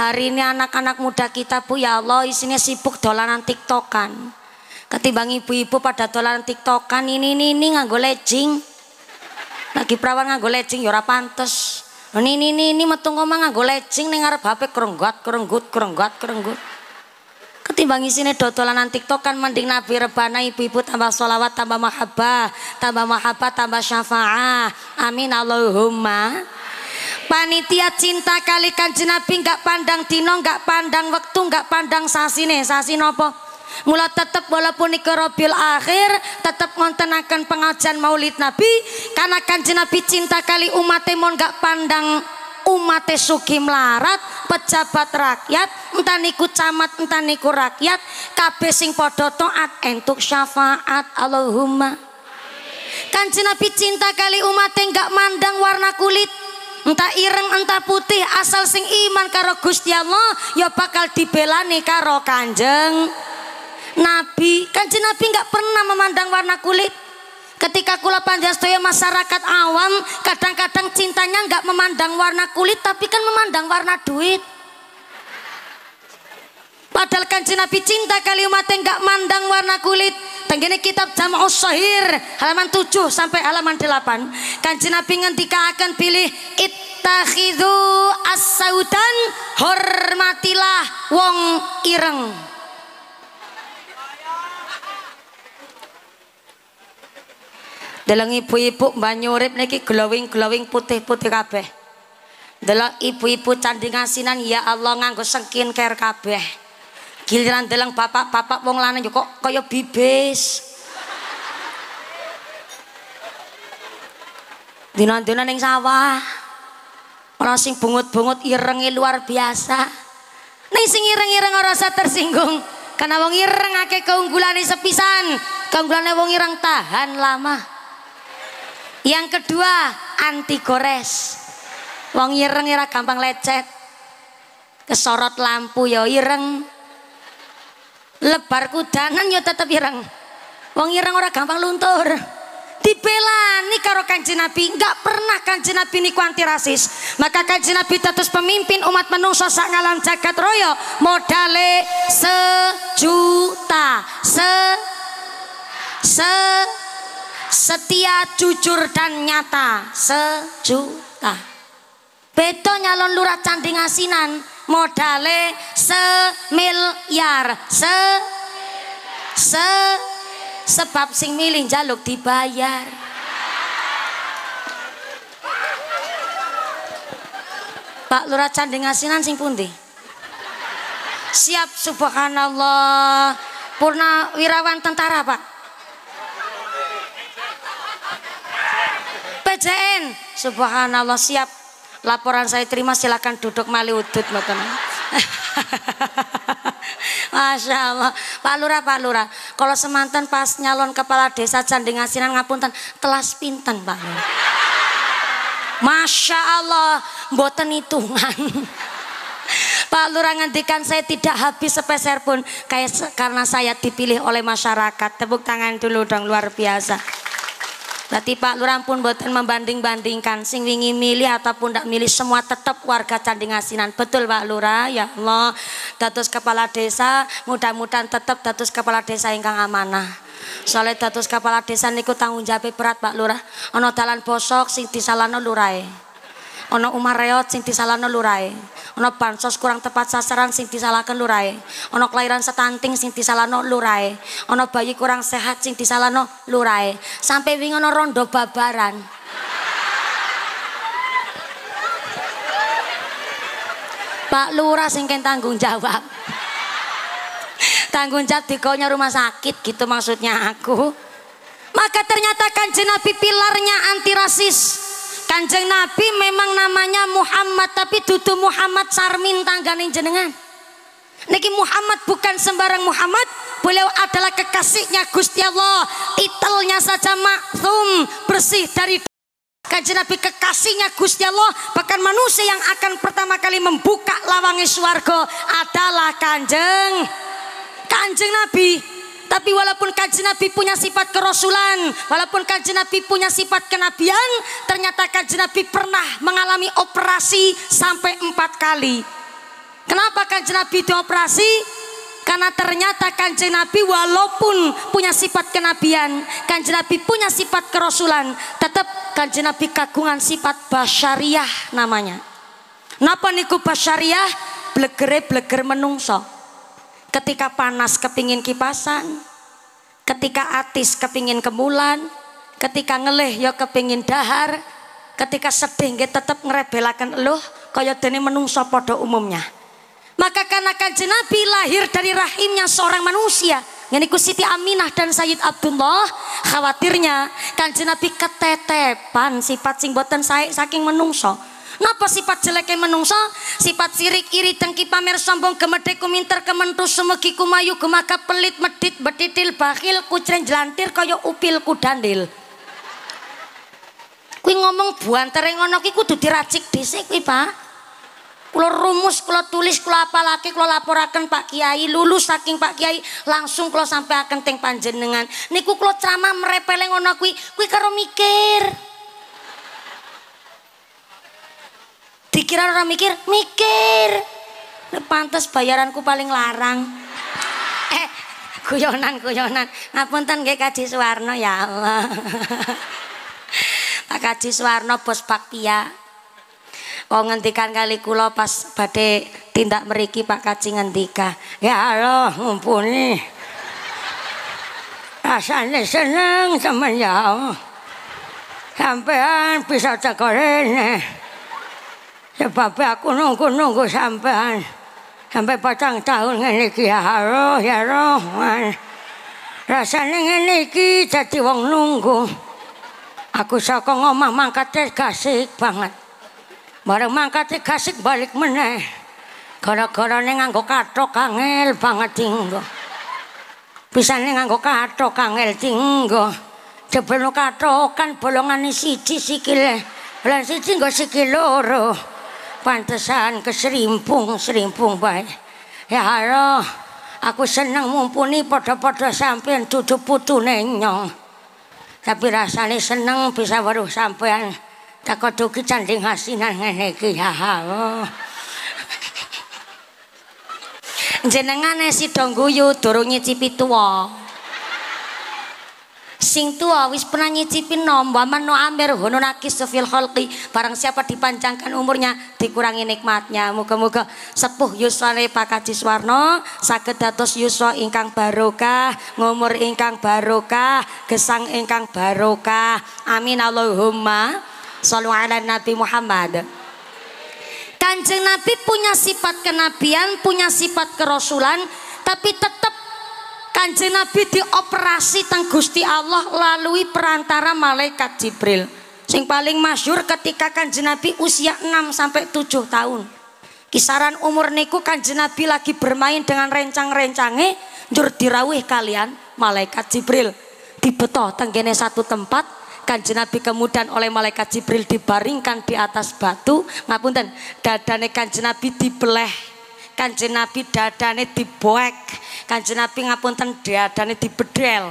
Hari ini anak-anak muda kita Bu ya Allah isinya sibuk dolanan tiktokan. Ketimbang ibu-ibu pada dolanan tiktokan ini ini ini nganggo lejing. Lagi perawan nganggo lejing yura ya pantes. Ini ini ini, ini metung koma nganggo lejing nih ngarep HP kerenggot kerenggut kerenggot kerenggut. Ketimbang do dolanan tiktokan mending Nabi rebana ibu-ibu tambah solawat tambah mahabbah, tambah mahabbah tambah syafaah. Amin Allahumma. Panitia cinta kali kanjeng Nabi nggak pandang dino, nggak pandang waktu, nggak pandang sasine, sasi nopo. Mula tetep walaupun niku Rabiul Akhir tetep ngontenaken pengajian Maulid Nabi karena kanjeng Nabi cinta kali umat mon nggak pandang umat sugi melarat pejabat rakyat entah niku camat entah niku rakyat kabeh sing padha taat entuk syafaat Allahumma Kanjeng Nabi cinta kali umat enggak mandang warna kulit entah ireng entah putih asal sing iman karo Gusti Allah ya bakal dibelani karo Kanjeng Nabi Kanjeng Nabi nggak pernah memandang warna kulit ketika kula panjastaya masyarakat awam kadang-kadang cintanya nggak memandang warna kulit tapi kan memandang warna duit Padahal kanci Nabi cinta kalimatnya gak mandang warna kulit. Tenggini kitab Jam'us Shahir halaman 7 sampai halaman 8. Kanji Nabi ngendika akan pilih ittakhidhu as-saudan hormatilah wong ireng. Deleng ibu-ibu banyurip niki glowing-glowing putih-putih kabeh. Dalam ibu-ibu candingan sinan ya Allah nganggo sengkin ker kabeh. Giliran telang bapak-bapak wong lanang kok kaya bibis. Dinan-dinan ning sawah. Ana sing bungut-bungut irenge luar biasa. Ning sing ireng-ireng ora usah tersinggung. Karena wong ireng akeh keunggulane sepisan. Keunggulane wong ireng tahan lama. Yang kedua, anti gores. Wong ireng ora gampang lecet. Kesorot lampu ya ireng lebar kudangan yo ya tetep ireng wong ireng ora gampang luntur dibelani karo kanjeng Nabi enggak pernah kanjeng Nabi niku anti rasis maka kanjeng Nabi tetes pemimpin umat menungso sak ngalam jagat royo modale sejuta se se setia jujur dan nyata sejuta beto nyalon lurah Candi Ngasinan modale semilyar se se sebab sing milih jaluk dibayar Pak Lurah Candeng Asinan sing pundi siap subhanallah purna wirawan tentara Pak PJN subhanallah siap Laporan saya terima silahkan duduk mali udut mboten. Masya Allah. Pak Lura, Pak Lura. Kalau semantan pas nyalon kepala desa Candengasinan ngapunten telas pinten Pak Lura. Masya Allah, boten hitungan. Pak Lurah ngendikan saya tidak habis sepeser pun kayak karena saya dipilih oleh masyarakat. Tepuk tangan dulu dong luar biasa. Berarti Pak Lurah pun boten membanding-bandingkan sing wingi milih ataupun tidak milih semua tetap warga asinan Betul Pak Lurah, ya Allah. Datus kepala desa, mudah-mudahan tetap datus kepala desa ingkang amanah. Soalnya datus kepala desa niku tanggung jawab berat Pak Lurah. Ono dalan bosok sing disalano lurai Ono umar reot sing disalano lurai ono bansos kurang tepat sasaran sing disalahkan lurai ono kelahiran setanting sing disalahno lurai ono bayi kurang sehat sing disalahno lurai sampai wingi ono rondo babaran Pak Lurah sing tanggung jawab tanggung jawab dikonya rumah sakit gitu maksudnya aku maka ternyata kanjeng Nabi pilarnya anti rasis Kanjeng Nabi memang namanya Muhammad tapi duduk Muhammad Sarmin tanggane jenengan. Niki Muhammad bukan sembarang Muhammad, beliau adalah kekasihnya Gusti Allah. Titelnya saja maksum, bersih dari Kanjeng Nabi kekasihnya Gusti Allah, bahkan manusia yang akan pertama kali membuka lawang swarga adalah Kanjeng Kanjeng Nabi tapi walaupun kajian Nabi punya sifat kerosulan, walaupun kajian Nabi punya sifat kenabian, ternyata kajian Nabi pernah mengalami operasi sampai empat kali. Kenapa kajian Nabi dioperasi? Karena ternyata kanjeng Nabi walaupun punya sifat kenabian, kanjeng Nabi punya sifat kerosulan, tetap kanjeng Nabi kagungan sifat basyariah namanya. Napa niku basyariah? Blegere bleger menungso. Ketika panas kepingin kipasan, ketika atis kepingin kemulan, ketika ngelih ya kepingin dahar, ketika sedih nggih tetep ngrebelaken eluh kaya dene menungso pada umumnya. Maka karena kanjeng Nabi lahir dari rahimnya seorang manusia, yaitu Siti Aminah dan Sayyid Abdullah, khawatirnya kanjeng Nabi ketetepan sifat sing boten saking menungso. Napa sifat jeleknya menungso? Sifat sirik, iri, tengki, pamer, sombong, gemedek, kuminter, kementu, semegi, kumayu, gemaka, pelit, medit, betitil, bakil, kucren, jelantir, kaya upil, kudandil. Kui ngomong buan terengono ki kudu diracik disik kui pak. Kulo rumus, kulo tulis, kulo apalagi, kulo laporakan pak kiai, lulus saking pak kiai, langsung kulo sampai akan teng panjenengan. Niku kulo ceramah merepeleng ngono kui, kui karo mikir. Dikira orang mikir, mikir. Pantes bayaranku paling larang. Eh, guyonan guyonan. Ngapunten nggih Kaji Suwarno ya Allah. Pak Kaji Suwarno bos paktia. Kau ngendikan kali kulo pas badhe tindak meriki Pak Kaji ngendika. Ya Allah, mumpuni. Rasanya senang temen ya Allah. Sampean bisa nih. Ya bapak aku nunggu-nunggu sampai sampai patang tahun ngene iki ya roh ya roh. Rasane ngene iki dadi wong nunggu. Aku saka omah, mangkat gasik banget. Bareng mangkat gasik balik meneh. Gara-gara ning nganggo kathok angel banget tinggo. Pisane nganggo kathok angel tinggo. Jebul kathokan bolongan siji sikile. Lan siji nggo sikil loro. pantesan keserimpung serimpung baik ya Allah aku seneng mumpuni pada-pada sampean dudu putu nenyong tapi rasanya seneng bisa baru sampean takut duki canding hasinan ngeneki ya Allah jenengane si dongguyu durung nyicipi tuwa sing tua wis pernah nyicipin nom waman no amir hono nakis fil barang siapa dipanjangkan umurnya dikurangi nikmatnya moga-moga sepuh Yuswane pakaji swarno sakit datus yuswa ingkang barokah ngumur ingkang barokah gesang ingkang barokah amin Allahumma sallu ala nabi Muhammad Kanjeng Nabi punya sifat kenabian, punya sifat kerasulan, tapi tetap Kanjeng Nabi dioperasi teng Gusti Allah lalui perantara malaikat Jibril. Sing paling masyur ketika Kanjeng Nabi usia 6 sampai 7 tahun. Kisaran umur niku Kanjeng Nabi lagi bermain dengan rencang-rencange njur dirawih kalian malaikat Jibril. Dibeto tenggene satu tempat Kanjeng Nabi kemudian oleh malaikat Jibril dibaringkan di atas batu ngapunten dadane Kanjeng Nabi dibelah Kanjeng Nabi dadane diboek. Kanjeng Nabi ngapunten dadane dibedel.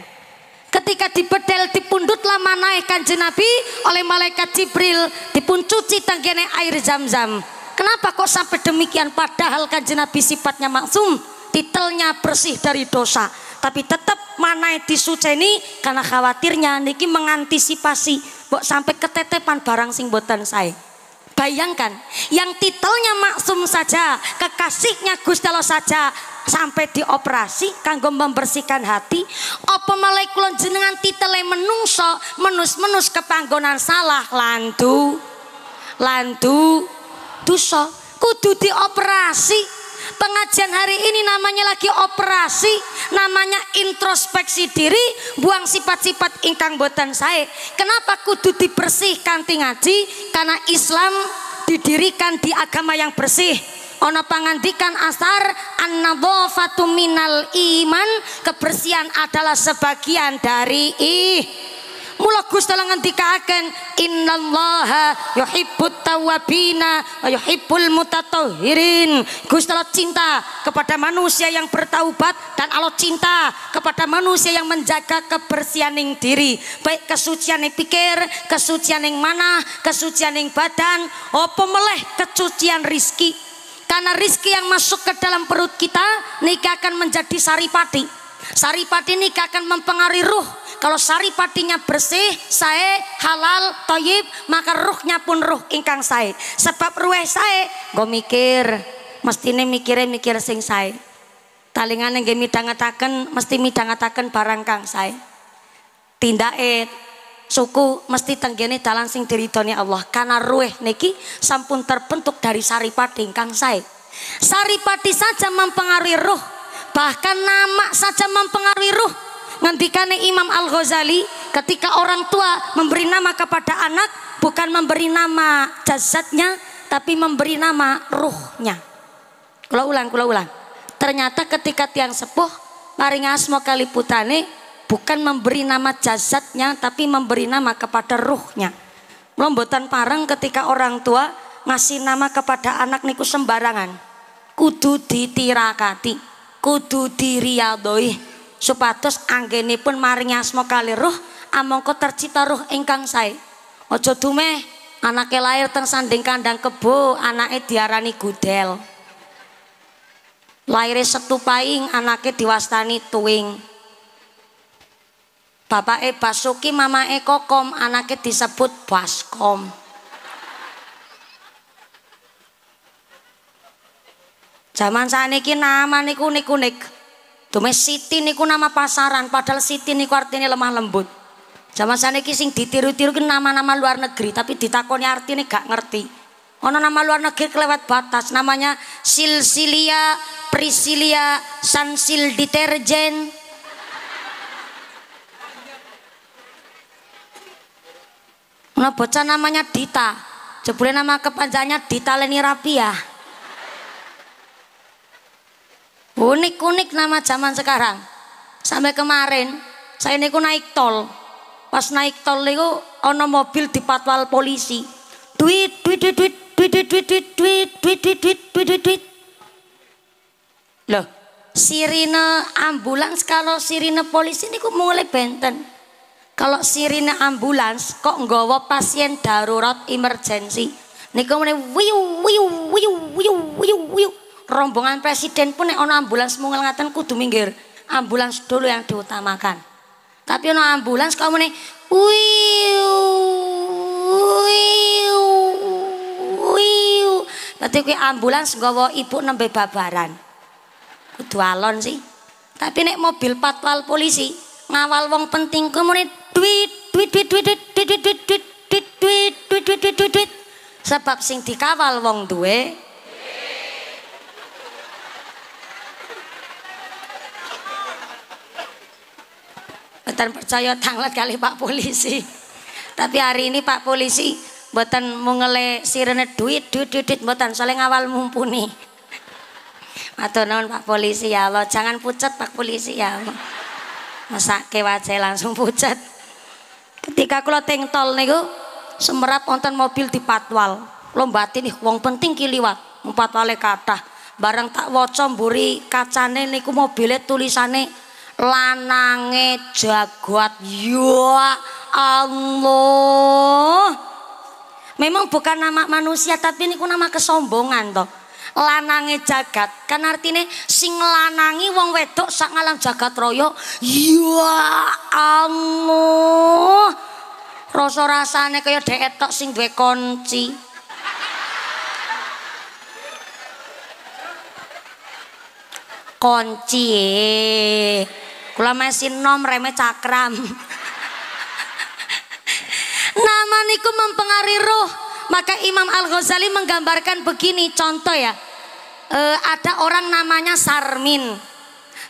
Ketika dibedel dipundut lama naik kanjeng Nabi oleh malaikat Jibril dipun cuci air zam-zam. Kenapa kok sampai demikian padahal kanjeng Nabi sifatnya maksum, titelnya bersih dari dosa, tapi tetap manae disuceni karena khawatirnya niki mengantisipasi kok sampai ketetepan barang sing boten saya. Bayangkan, yang titelnya maksum saja, kekasihnya Gustalo saja sampai dioperasi kanggo membersihkan hati apa malah kulon jenengan titele menungso menus-menus kepanggonan salah lantu, lantu tuso kudu dioperasi Pengajian hari ini namanya lagi operasi, namanya introspeksi diri, buang sifat-sifat ingkang boten saya. Kenapa kudu dibersihkan ngaji? Karena Islam didirikan di agama yang bersih ono pangandikan asar an minal iman kebersihan adalah sebagian dari ih Mula Gusti Allah ngendikaken innallaha yuhibbut tawabina wa yuhibbul mutatahhirin. Gusti Allah cinta kepada manusia yang bertaubat dan Allah cinta kepada manusia yang menjaga kebersihan diri, baik kesucian yang pikir, kesucian yang mana kesucian yang badan, apa meleh kesucian rizki karena rizki yang masuk ke dalam perut kita nikah akan menjadi saripati Saripati ini akan mempengaruhi ruh. Kalau saripatinya bersih, saya halal, toyib, maka ruhnya pun ruh ingkang saya. Sebab ruh saya, gue mikir, mestine mikirin mikir sing saya. Talingan yang gemi tangatakan mesti midangetaken barang kang saya. Tindak eh suku mesti tenggene dalan sing diridhoni Allah karena ruh niki sampun terbentuk dari saripati ingkang saya saripati saja mempengaruhi ruh bahkan nama saja mempengaruhi ruh ngendikane Imam Al-Ghazali ketika orang tua memberi nama kepada anak bukan memberi nama jasadnya tapi memberi nama ruhnya kula ulang kula ulang ternyata ketika tiang sepuh maring kali kaliputane bukan memberi nama jasadnya tapi memberi nama kepada ruhnya melombotan parang ketika orang tua ngasih nama kepada anak niku sembarangan kudu ditirakati kudu diriyadhoi supados pun maring asma kali ruh amongko tercipta ruh ingkang saya. ojo dume anaknya lahir teng sanding kandang kebo, anake diarani gudel. Laire setupaing anaknya diwastani tuwing. Bapake Basuki, e Kokom, anaknya disebut Baskom. Zaman saniki nama niku unik-unik, Dume Siti niku nama pasaran, padahal Siti niku artinya lemah lembut. Zaman saniki sing ditiru-tiru kan nama-nama luar negeri, tapi ditakoni artinya gak ngerti. Ono nama luar negeri kelewat batas, namanya Silsilia, Prisilia, Sansil Deterjen. Ono bocah namanya Dita, jebule nama kepanjanya Dita Leni Rapiah. Unik-unik nama zaman sekarang. Sampai kemarin saya niku naik tol. Pas naik tol niku ono mobil dipatwal polisi. Duit, duit, duit, duit, duit, duit, duit, duit, duit, duit, duit, duit, duit, duit. Loh, sirine ambulans kalau sirine polisi niku mulai benten. Kalau sirine ambulans kok nggawa pasien darurat ini Niku mulai wiu wiu wiu wiu wiu wiu rombongan presiden pun ambulans mungel ngaten kudu minggir. Ambulans dulu yang diutamakan. Tapi ono ambulans kamu nih wiu wiu wiu. ambulans nggawa ibu nembe babaran. Kudu alon sih. Tapi nih mobil patwal polisi ngawal wong penting kamu nih duit duit duit duit duit duit duit duit duit duit duit duit duit sebab sing dikawal wong duit Mboten percaya tanglet kali Pak Polisi. Tapi hari ini Pak Polisi mau ngele sirene duit duit duit, duit saling soalnya ngawal mumpuni. Atau non Pak Polisi ya Allah, jangan pucat Pak Polisi ya Allah. Masa kewajah langsung pucat. Ketika kula teng tol niku semerap wonten mobil di patwal. Lombatin nih wong penting kiliwat, empat wale kata, barang tak wocom buri kacane niku mobilnya tulisane lanange jagat ya Allah memang bukan nama manusia tapi ini ku nama kesombongan toh lanange jagat kan artinya sing lanangi wong wedok sak ngalam jagat royo ya Allah rasa rasane kaya dek sing duwe kunci kunci eh. Kula mesin nom reme cakram. Nama niku mempengaruhi roh. Maka Imam Al-Ghazali menggambarkan begini contoh ya. E, ada orang namanya Sarmin.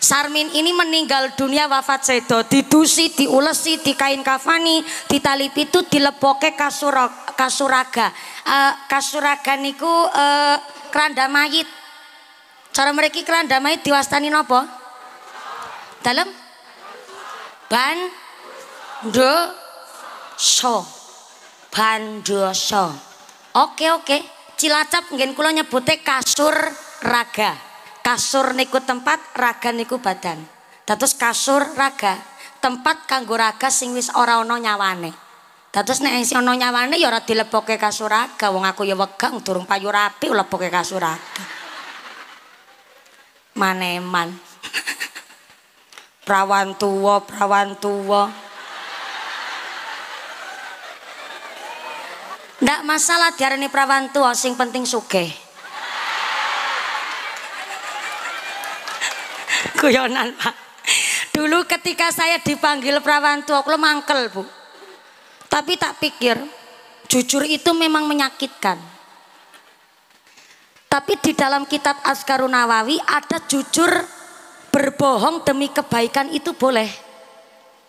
Sarmin ini meninggal dunia wafat sedo ditusi diulesi, dikain kafani, ditali pitu, dilepoke kasurok, kasuraga. E, kasuraga niku e, keranda mayit. Cara mereka keranda mayit diwastani nopo? dalam bandoso bandoso oke oke cilacap mungkin kulo nyebutnya kasur raga kasur niku tempat raga niku badan Datus kasur raga tempat kanggo raga sing wis ora ono nyawane Datus nek sing ono nyawane ya ora dilebokke kasur raga wong aku ya wegang durung payu rapi lebokke kasur raga maneman Prawan tua, prawan tua. Ndak masalah diarani prawan tua, sing penting suke. Kuyonan Pak. Dulu ketika saya dipanggil perawan tua, aku mangkel, Bu. Tapi tak pikir, jujur itu memang menyakitkan. Tapi di dalam kitab Askarunawawi ada jujur berbohong demi kebaikan itu boleh.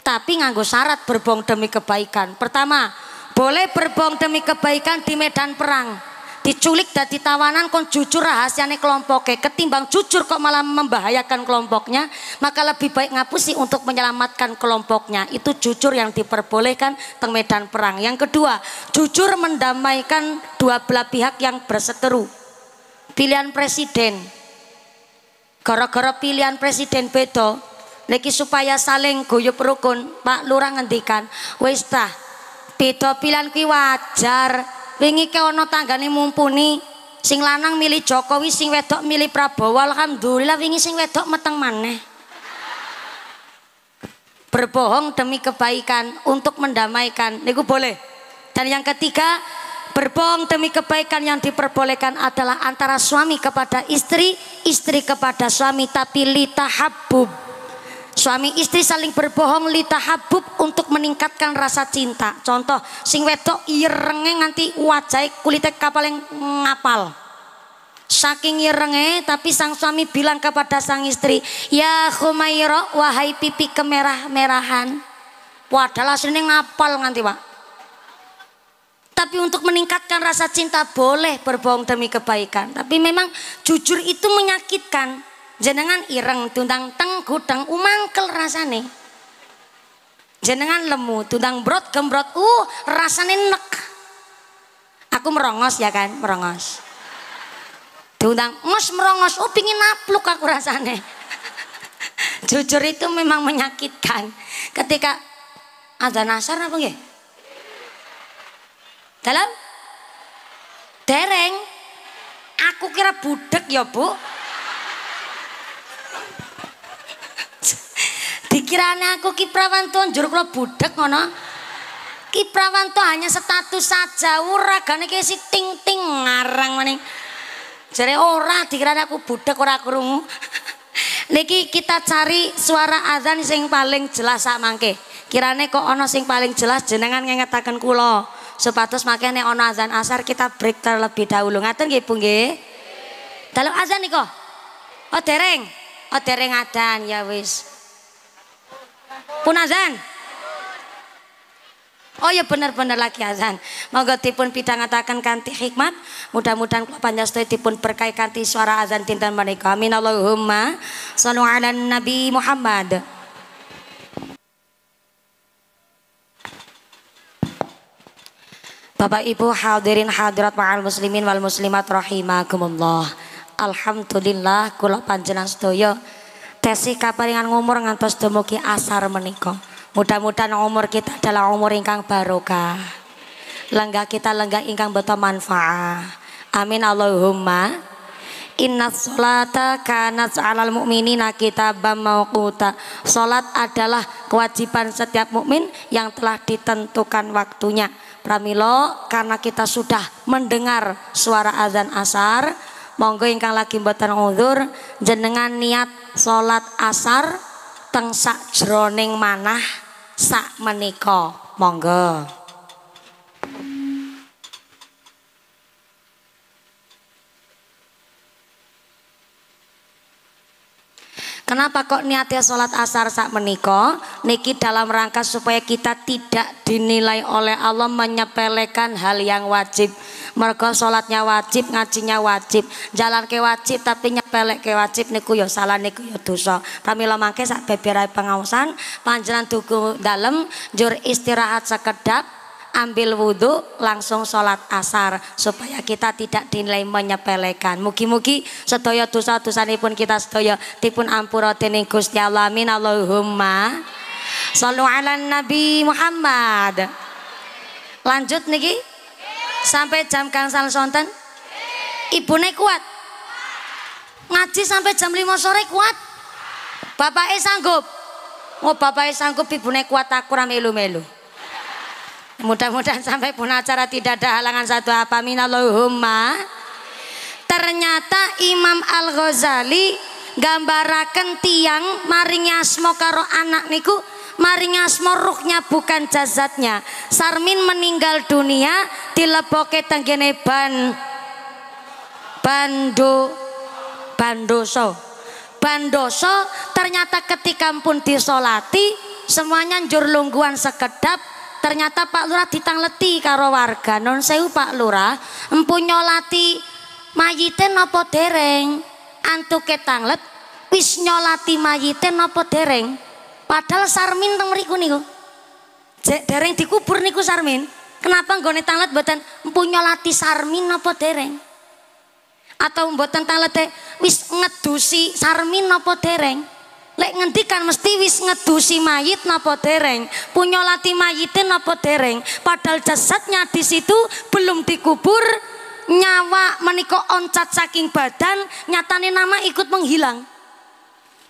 Tapi nganggo syarat berbohong demi kebaikan. Pertama, boleh berbohong demi kebaikan di medan perang. Diculik dan ditawanan kon jujur nih kelompoknya. Ketimbang jujur kok malah membahayakan kelompoknya. Maka lebih baik ngapusi untuk menyelamatkan kelompoknya. Itu jujur yang diperbolehkan teng medan perang. Yang kedua, jujur mendamaikan dua belah pihak yang berseteru. Pilihan presiden Gara-gara pilihan presiden beda, niki supaya saling guyub rukun, Pak Lurah ngendikan, wis tah beda pilihan kuwi wajar. Wingi ke ana tanggane mumpuni, sing lanang milih Jokowi, sing wedok milih Prabowo. Alhamdulillah wingi sing wedok meteng maneh. Berbohong demi kebaikan untuk mendamaikan, niku boleh. Dan yang ketiga, Berbohong demi kebaikan yang diperbolehkan adalah antara suami kepada istri, istri kepada suami, tapi lita habub, Suami istri saling berbohong lita habub untuk meningkatkan rasa cinta. Contoh, sing wedok irenge nganti wajah kulitnya kapal yang ngapal. Saking irenge tapi sang suami bilang kepada sang istri, "Ya Humaira, wahai pipi kemerah-merahan." Wadah sini ngapal nganti, Pak. Tapi untuk meningkatkan rasa cinta boleh berbohong demi kebaikan. Tapi memang jujur itu menyakitkan. Jenengan ireng tundang teng gudang umangkel rasane. Jenengan lemu tundang brot gembrot uh rasane nek. Aku merongos ya kan, merongos. Tundang, mos merongos, oh pingin napluk aku rasane. jujur itu memang menyakitkan. Ketika ada nasar apa nggih? Dalam? Dereng. Aku kira budek ya, Bu. Dikirane aku kiprawanto njur kula budek ngono. Kiprawanto hanya status saja, uragane kayak si ting-ting ngarang maning. Jadi ora dikirane aku budek ora krungu. Niki kita cari suara azan sing paling jelas sak mangke. Kirane kok ono sing paling jelas jenengan ngengetaken kula. Supados makanya ono azan asar kita break terlebih dahulu. ngatur gipung pun gih Dalam azan nih niko. Oh tereng Oh tereng adan ya wis. Pun azan. Oh ya benar-benar lagi azan. Moga tipun ngatakan kanti hikmat. Mudah-mudahan panjang setiap tipun perkaya kanti suara azan tinta mereka Amin Allahumma shallu ala Nabi Muhammad. Bapak Ibu hadirin hadirat ma'al muslimin wal muslimat rahimakumullah. Alhamdulillah kula panjenengan sedaya tesih kaparingan umur ngantos dumugi asar menika. Mudah-mudahan umur kita adalah umur ingkang barokah. Lenggah kita lenggah ingkang beto manfaat. Amin Allahumma. Inna sholata kanat alal mu'minina kitabam mauquta. Salat adalah kewajiban setiap mukmin yang telah ditentukan waktunya pramilo karena kita sudah mendengar suara azan asar monggo ingkang lagi mboten ngudur jenengan niat sholat asar teng sak jroning manah sak menika monggo Kenapa kok niatnya sholat asar saat meniko? Niki dalam rangka supaya kita tidak dinilai oleh Allah menyepelekan hal yang wajib. Mereka sholatnya wajib, ngajinya wajib, jalan ke wajib tapi nyepelek ke wajib niku yo ya salah niku yo ya dosa. Pramila mangke sak beberai pengawasan, panjenan tugu dalam jur istirahat sekedap, ambil wudhu langsung sholat asar supaya kita tidak dinilai menyepelekan mugi-mugi sedaya dosa-dosa pun kita sedaya tipun ampura dening Gusti Allah amin Allahumma Sallu ala Nabi Muhammad lanjut niki sampai jam kangsal sonten ibune kuat ngaji sampai jam 5 sore kuat bapaknya e sanggup oh bapaknya e sanggup ibune kuat aku rame melu-melu Mudah-mudahan sampai pun acara tidak ada halangan satu apa minallahumma. Ternyata Imam Al-Ghazali gambarakan tiang maringnya asma karo anak niku maringnya asma bukan jazatnya. Sarmin meninggal dunia dileboke tenggene ban Bando Bandoso. Bandoso ternyata ketika pun disolati semuanya jurlungguan sekedap ternyata Pak Lurah ditangleti karo warga non sewu Pak Lurah empu nyolati mayite napa dereng antuke tanglet wis nyolati mayite napa dereng padahal Sarmin teng mriku niku dereng dikubur niku Sarmin kenapa nggone tanglet mboten empu nyolati Sarmin napa dereng atau mboten tanglete wis ngedusi Sarmin napa dereng lek ngendikan mesti wis ngedusi mayit napa dereng punya lati mayitin napa dereng padahal jasadnya di situ belum dikubur nyawa meniko oncat saking badan nyatane nama ikut menghilang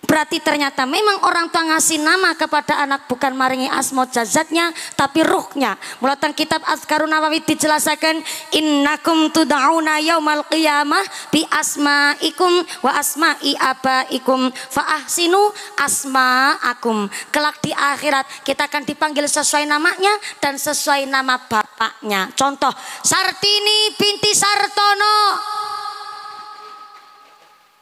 Berarti ternyata memang orang tua ngasih nama kepada anak bukan maringi asmo jazatnya tapi ruhnya. Mulatan kitab Azkarun Nawawi dijelaskan innakum tud'auna yaumal qiyamah bi asma'ikum wa asma'i abaikum fa ahsinu asma'akum. Kelak di akhirat kita akan dipanggil sesuai namanya dan sesuai nama bapaknya. Contoh Sartini binti Sartono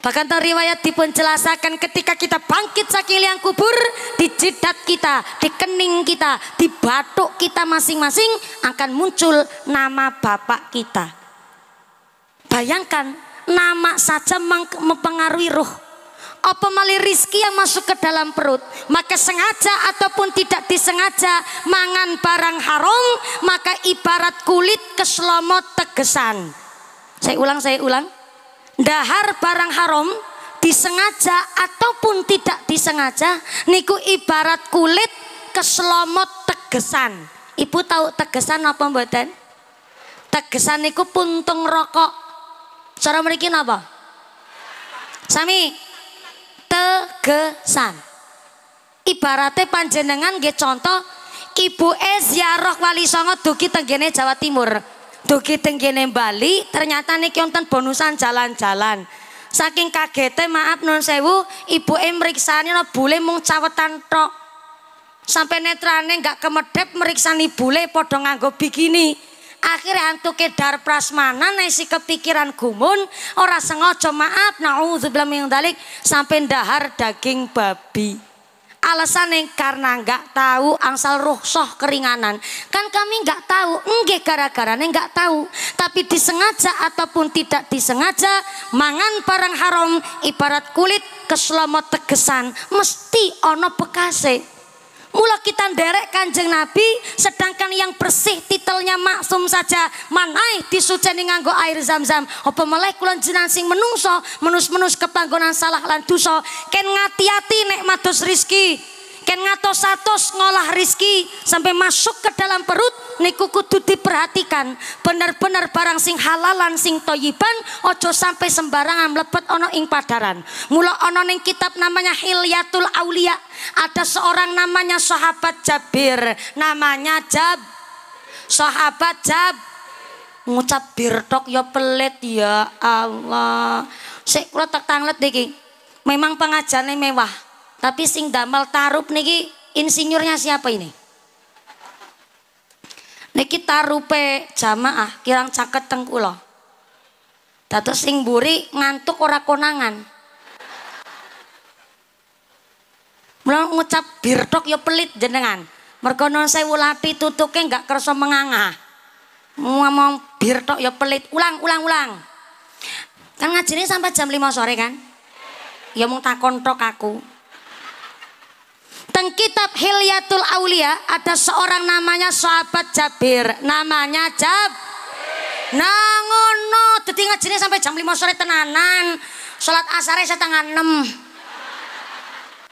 Bahkan riwayat dipencelasakan ketika kita bangkit saking yang kubur, di jidat kita, di kening kita, di batuk kita masing-masing akan muncul nama bapak kita. Bayangkan nama saja mempengaruhi ruh. Apa mali rizki yang masuk ke dalam perut Maka sengaja ataupun tidak disengaja Mangan barang haram Maka ibarat kulit keselomot tegesan Saya ulang, saya ulang dahar barang haram disengaja ataupun tidak disengaja niku ibarat kulit keselomot tegesan ibu tahu tegesan apa mboten tegesan niku puntung rokok cara mereka apa sami tegesan ibaratnya panjenengan nggih contoh ibu ya ziarah wali songo duki tenggene Jawa Timur Dugi tenggene Bali ternyata niki wonten bonusan jalan-jalan. Saking kagete maaf non sewu ibu mriksani ana bule mung cawetan tok. Sampai netrane nggak kemedep meriksani bule padha nganggo bikini. Akhirnya antuke dar prasmanan nasi kepikiran gumun ora sengaja maaf naudzubillah min dalik sampai dahar daging babi. Alasan yang karena nggak tahu angsal ruhsoh keringanan. Kan kami nggak tahu, enggak gara-gara nggak tahu. Tapi disengaja ataupun tidak disengaja, mangan barang haram ibarat kulit keselamatan tegesan mesti ono bekase. Mula kita derek kanjeng Nabi, sedangkan yang bersih titelnya maksum saja manai disuceni nganggo air zam-zam. Apa melek kulon jenengan sing menungso, menus-menus kepanggonan salah lan dosa, ken ngati nek mados rizki. Ken ngatos-atos ngolah rizki sampai masuk ke dalam perut niku kudu diperhatikan. Bener-bener barang sing halalan sing toyiban ojo sampai sembarangan melepet ono ing padaran. Mula ono ning kitab namanya Hilyatul Aulia. Ada seorang namanya sahabat Jabir, namanya Jab. Sahabat Jab ngucap tok ya pelit ya Allah. Sik kula tak tanglet iki. Memang pengajarnya mewah tapi sing damal tarup niki insinyurnya siapa ini? Niki tarupe jamaah kirang caket tengkuloh. Tato sing buri ngantuk ora konangan. Mulai ngucap birtok yo ya pelit jenengan. Merkonon non sewu lathi tutuke nggak menganga. Ngomong birtok yo ya pelit. Ulang ulang ulang. Kan ngajinya sampai jam 5 sore kan? Ya mung takon tok aku. Teng kitab Hilyatul Aulia ada seorang namanya sahabat Jabir, namanya Jab. Nangono, ngono, dadi sampai jam 5 sore tenanan. sholat asarnya setengah 6.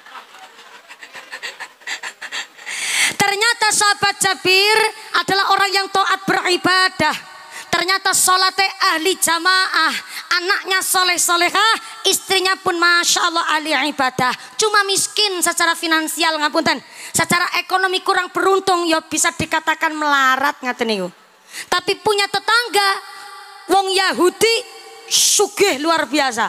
Ternyata sahabat Jabir adalah orang yang taat beribadah. Ternyata sholatnya ahli jamaah. Anaknya soleh-solehah. Istrinya pun Masya Allah ahli ibadah. Cuma miskin secara finansial ngapunten. Secara ekonomi kurang beruntung. Ya bisa dikatakan melarat ngaten Tapi punya tetangga. Wong Yahudi sugih luar biasa.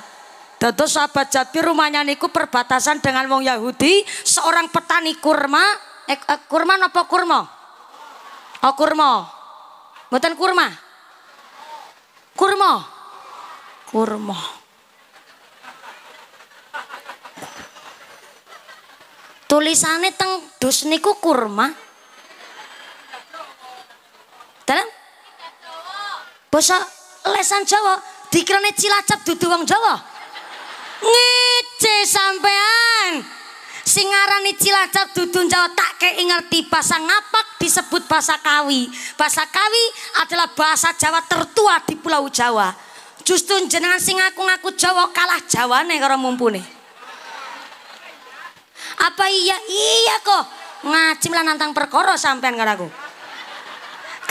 Tentu sahabat Jabir rumahnya niku perbatasan dengan wong Yahudi, seorang petani kurma, eh, eh kurma apa kurma? Oh kurma. bukan kurma. Kurma. Kurma. Tulisannya teng dus niku kurma. Dalam basa lesan Jawa dikirane Cilacap dudu wong Jawa. Ngece sampean singarani Cilacap dudun Jawa tak kei ngerti bahasa ngapak disebut bahasa Kawi. Bahasa Kawi adalah bahasa Jawa tertua di Pulau Jawa. Justru jenengan sing ngaku-ngaku Jawa kalah Jawa nih kalau mumpuni. Apa iya? Iya kok. ngacim lah nantang perkoro sampean karo aku.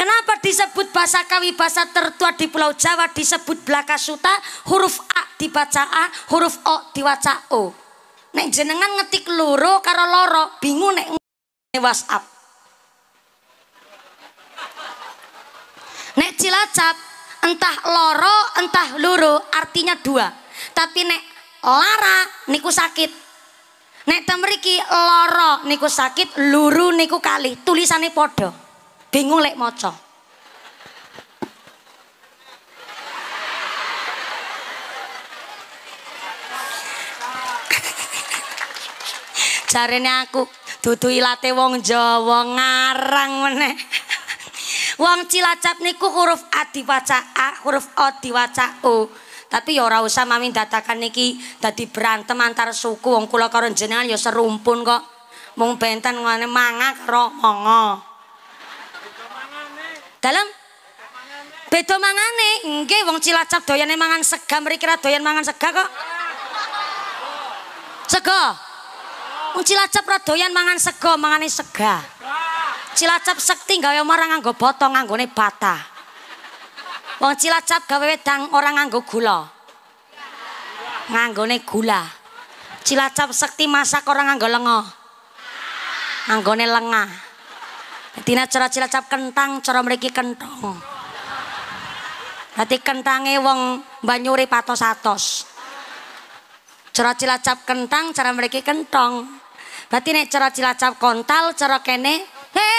Kenapa disebut bahasa Kawi bahasa tertua di Pulau Jawa disebut belaka suta huruf A dibaca A, huruf O diwaca O. Nek jenengan ngetik loro karo loro, bingung nek WhatsApp. Nek Cilacap entah loro entah loro artinya dua. Tapi nek lara niku sakit. Nek temeriki loro niku sakit, luru niku kali. Tulisannya podo. Bingung lek moco. jarene aku dudu ilate wong Jawa ngarang meneh wong Cilacap niku huruf A waca A huruf O diwaca O tapi ya ora usah mami dadakan niki dadi berantem antar suku wong kula karo jenengan ya serumpun kok mung benten ngene mangan karo monggo dalam beda mangane nggih wong Cilacap doyane mangan sega mriki doyan mangan sega kok sega Wong Cilacap radoyan mangan sego, mangane sega. Cilacap sekti gawe marang nganggo botong nganggone bata. Wong Cilacap gawe wedang orang nganggo gula. Nganggone gula. Cilacap sekti masak orang nganggo lenga. Nganggone lenga. Dina cara Cilacap kentang, cara mriki kentong. Nanti kentange wong Banyuri patos-atos. Cara Cilacap kentang, cara mriki kentong. Berarti nek cara Cilacap kontal, cara kene he.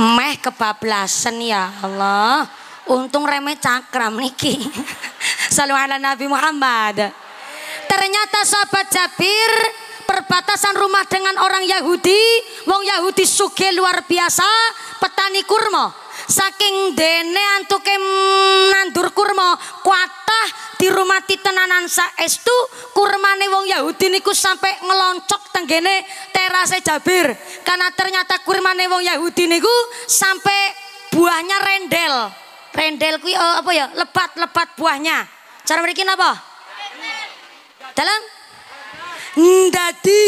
Meh kebablasan ya Allah. Untung reme cakram niki. Salam ala Nabi Muhammad. Ternyata sahabat Jabir perbatasan rumah dengan orang Yahudi, wong Yahudi suge luar biasa, petani kurma saking dene antuke nandur kurma kuatah dirumati tenanan kurma kurmane wong Yahudi niku sampai ngeloncok tenggene terase Jabir karena ternyata kurmane wong Yahudi niku sampai buahnya rendel rendel kuy oh, eh, apa ya lebat-lebat buahnya cara mriki apa? dalam ndadi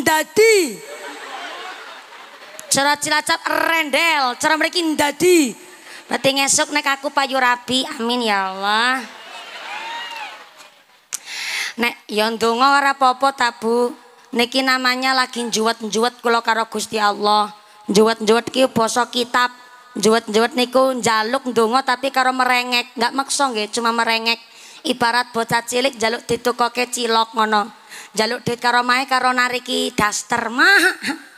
ndadi Cara Cilacap rendel, cara mereka indadi. Berarti ngesuk nek aku payu rapi. Amin ya Allah. Nek yondungo ya ora popo tabu. Niki namanya lagi njuwet-njuwet kulo karo Gusti Allah. Njuwet-njuwet ki poso kitab. Njuwet-njuwet niku jaluk ndonga tapi karo merengek, nggak maksa nggih, cuma merengek. Ibarat bocah cilik jaluk ditukoke cilok ngono. jaluk duit karo mae karo nariki daster mah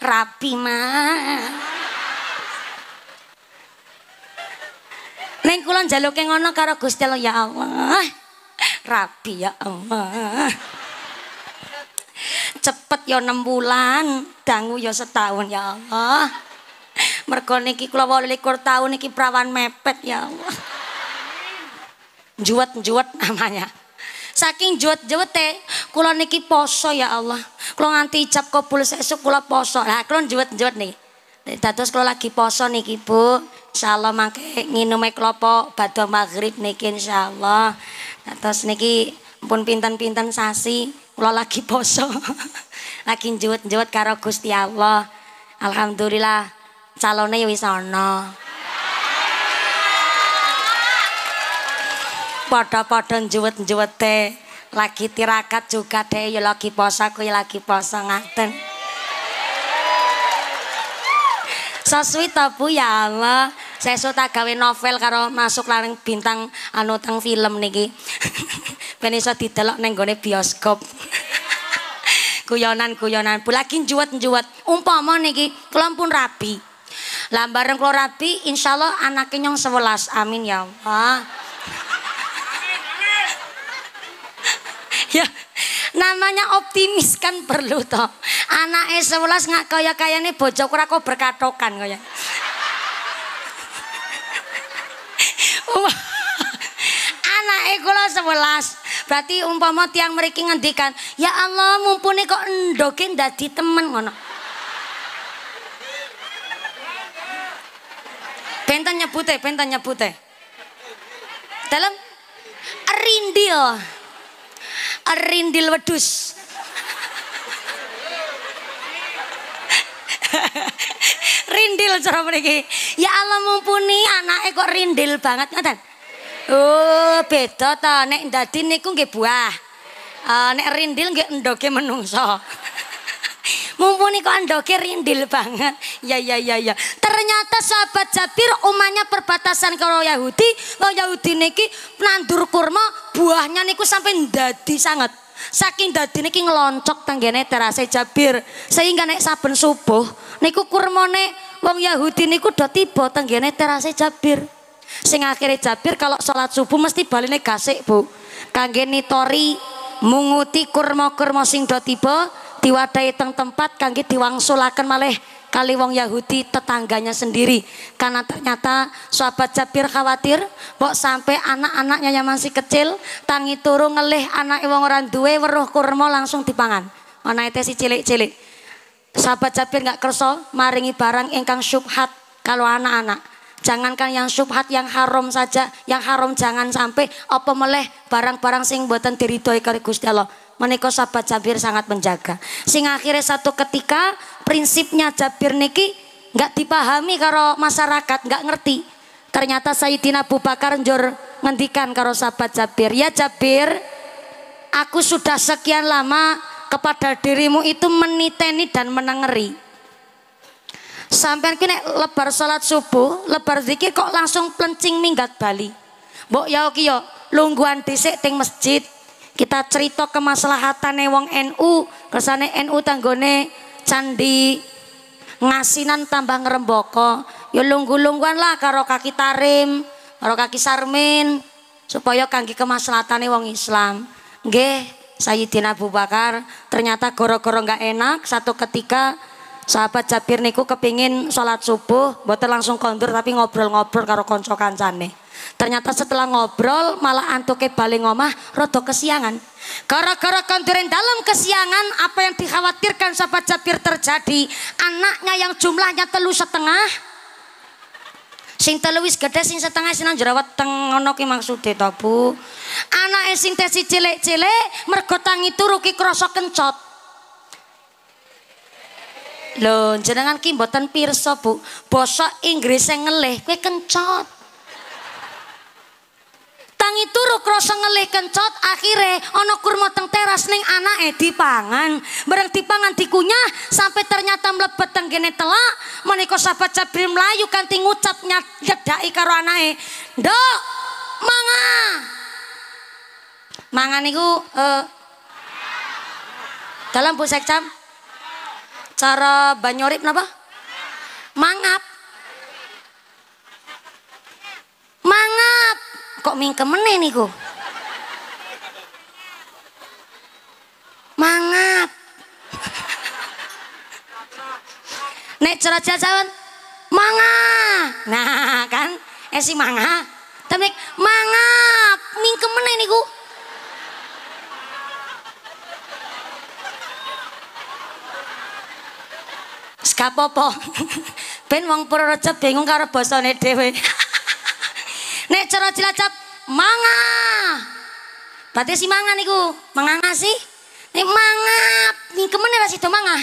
rapi mah. Neng kulon yang ngono karo Gusti lo ya Allah. Rapi ya Allah. Cepet ya 6 bulan, dangu ya setahun ya Allah. Mergo niki kula 28 tahun niki perawan mepet ya Allah. juat juwet namanya. saking jewet jewete kula niki poso ya Allah Kula nganti ijab kabul sesuk kula poso lah kulo jewet jewet nih terus kula lagi poso nih bu. insyaallah mangke nginume klopo badhe maghrib niki insyaallah terus niki pun pinten-pinten sasi kula lagi poso lagi jewet jewet karo Gusti Allah alhamdulillah calonnya wis ana pada pada njewet njewet lagi tirakat juga deh ya lagi poso kuy lagi poso ngaten sesuai so tabu ya Allah saya tak gawe novel karo masuk lareng bintang anu teng film niki ben iso didelok ning gone bioskop guyonan guyonan bu lagi njuwet njuwet umpama niki kula pun rapi lah bareng kula rapi insyaallah anake nyong 11 amin ya Allah ya namanya optimis kan perlu toh anak s sebelas nggak kaya kaya nih, ora kau berkatokan kaya anak kula sebelas berarti umpama tiang meriki ngendikan ya Allah mumpuni kok endokin dadi temen ngono Pentanya putih, pentanya putih. dalam rindil Rindil wedus. rindil cara mriki. Ya Allah mumpuni anak kok rindil banget ngoten. Oh, beda ta nek dadi niku nggih buah. Uh, nek rindil nggih endoge menungso. Mumpuni kok andoke rindil banget. Ya ya ya ya. Ternyata sahabat Jabir umahnya perbatasan karo Yahudi. Wong Yahudi niki nandur kurma, buahnya niku sampai ndadi sangat. Saking dadi niki ngeloncok tanggene terase Jabir. Sehingga naik saben subuh niku kurmane wong Yahudi niku do tiba tanggene terase Jabir. Sing akhirnya Jabir kalau sholat subuh mesti baline gasik, Bu. Kangge nitori munguti kurma-kurma sing do tiba diwadai teng tempat kangge diwangsulaken malih kali wong Yahudi tetangganya sendiri karena ternyata sahabat Jabir khawatir kok sampai anak-anaknya yang masih kecil tangi turu ngelih anak wong orang duwe weruh kurma langsung dipangan mana itu si cilik-cilik sahabat Jabir nggak kerso maringi barang ingkang syubhat kalau anak-anak jangankan yang syubhat yang haram saja yang haram jangan sampai apa meleh barang-barang sing buatan diridhoi kali Gusti Allah Meniko sahabat Jabir sangat menjaga. Sing akhirnya satu ketika prinsipnya Jabir niki nggak dipahami karo masyarakat, nggak ngerti. Ternyata Sayyidina Abu Bakar njur ngendikan karo sahabat Jabir, "Ya Jabir, aku sudah sekian lama kepada dirimu itu meniteni dan menengeri." Sampai kini lebar salat subuh, lebar zikir kok langsung plencing minggat Bali. Bok ya ki yo lungguhan dhisik teng masjid, kita cerita kemaslahatane wong NU, kersane NU tanggone candi ngasinan tambah ngeremboko. Ya lunggu-lungguan lah karo kaki tarim, karo kaki sarmin supaya kangge kemaslahatane wong Islam. Nggih, Sayyidina Abu Bakar ternyata goro-goro nggak enak satu ketika sahabat Jabir niku kepingin sholat subuh botol langsung kondur tapi ngobrol-ngobrol karo konco kancane Ternyata setelah ngobrol malah antuke baling ngomah rodo kesiangan. Gara-gara kondurin dalam kesiangan apa yang dikhawatirkan sahabat Jabir terjadi. Anaknya yang jumlahnya telu setengah. Sing telu wis gede sing setengah sinan jerawat tengono ki maksude to Bu. Anak sing tesi cilik-cilik mergo tangi turu ki kencot. Lho, jenengan ki mboten pirsa, Bu. Bosok Inggris sing ngelih kue kencot tangi turu krasa ngelih kencot akhire ono kurma teng teras ning anake dipangan bareng dipangan dikunyah sampai ternyata mlebet teng gene telak menika sahabat Jabir mlayu kanthi ngucap jedai karo eh nduk manga mangan niku uh, dalam bu sekcam cara banyorip napa mangap mangap kok mingkem meneh niku. Mangap. Nek cara jajawan manga. Nah, kan esi eh, manga. Tapi mangap, mingkem meneh niku. Skapopo. ben wong Purworejo bingung karo basane dhewe. Nek cara Cilacap manga. Berarti si manga niku, manganga sih. Nek manga, nih kemana lah situ manga.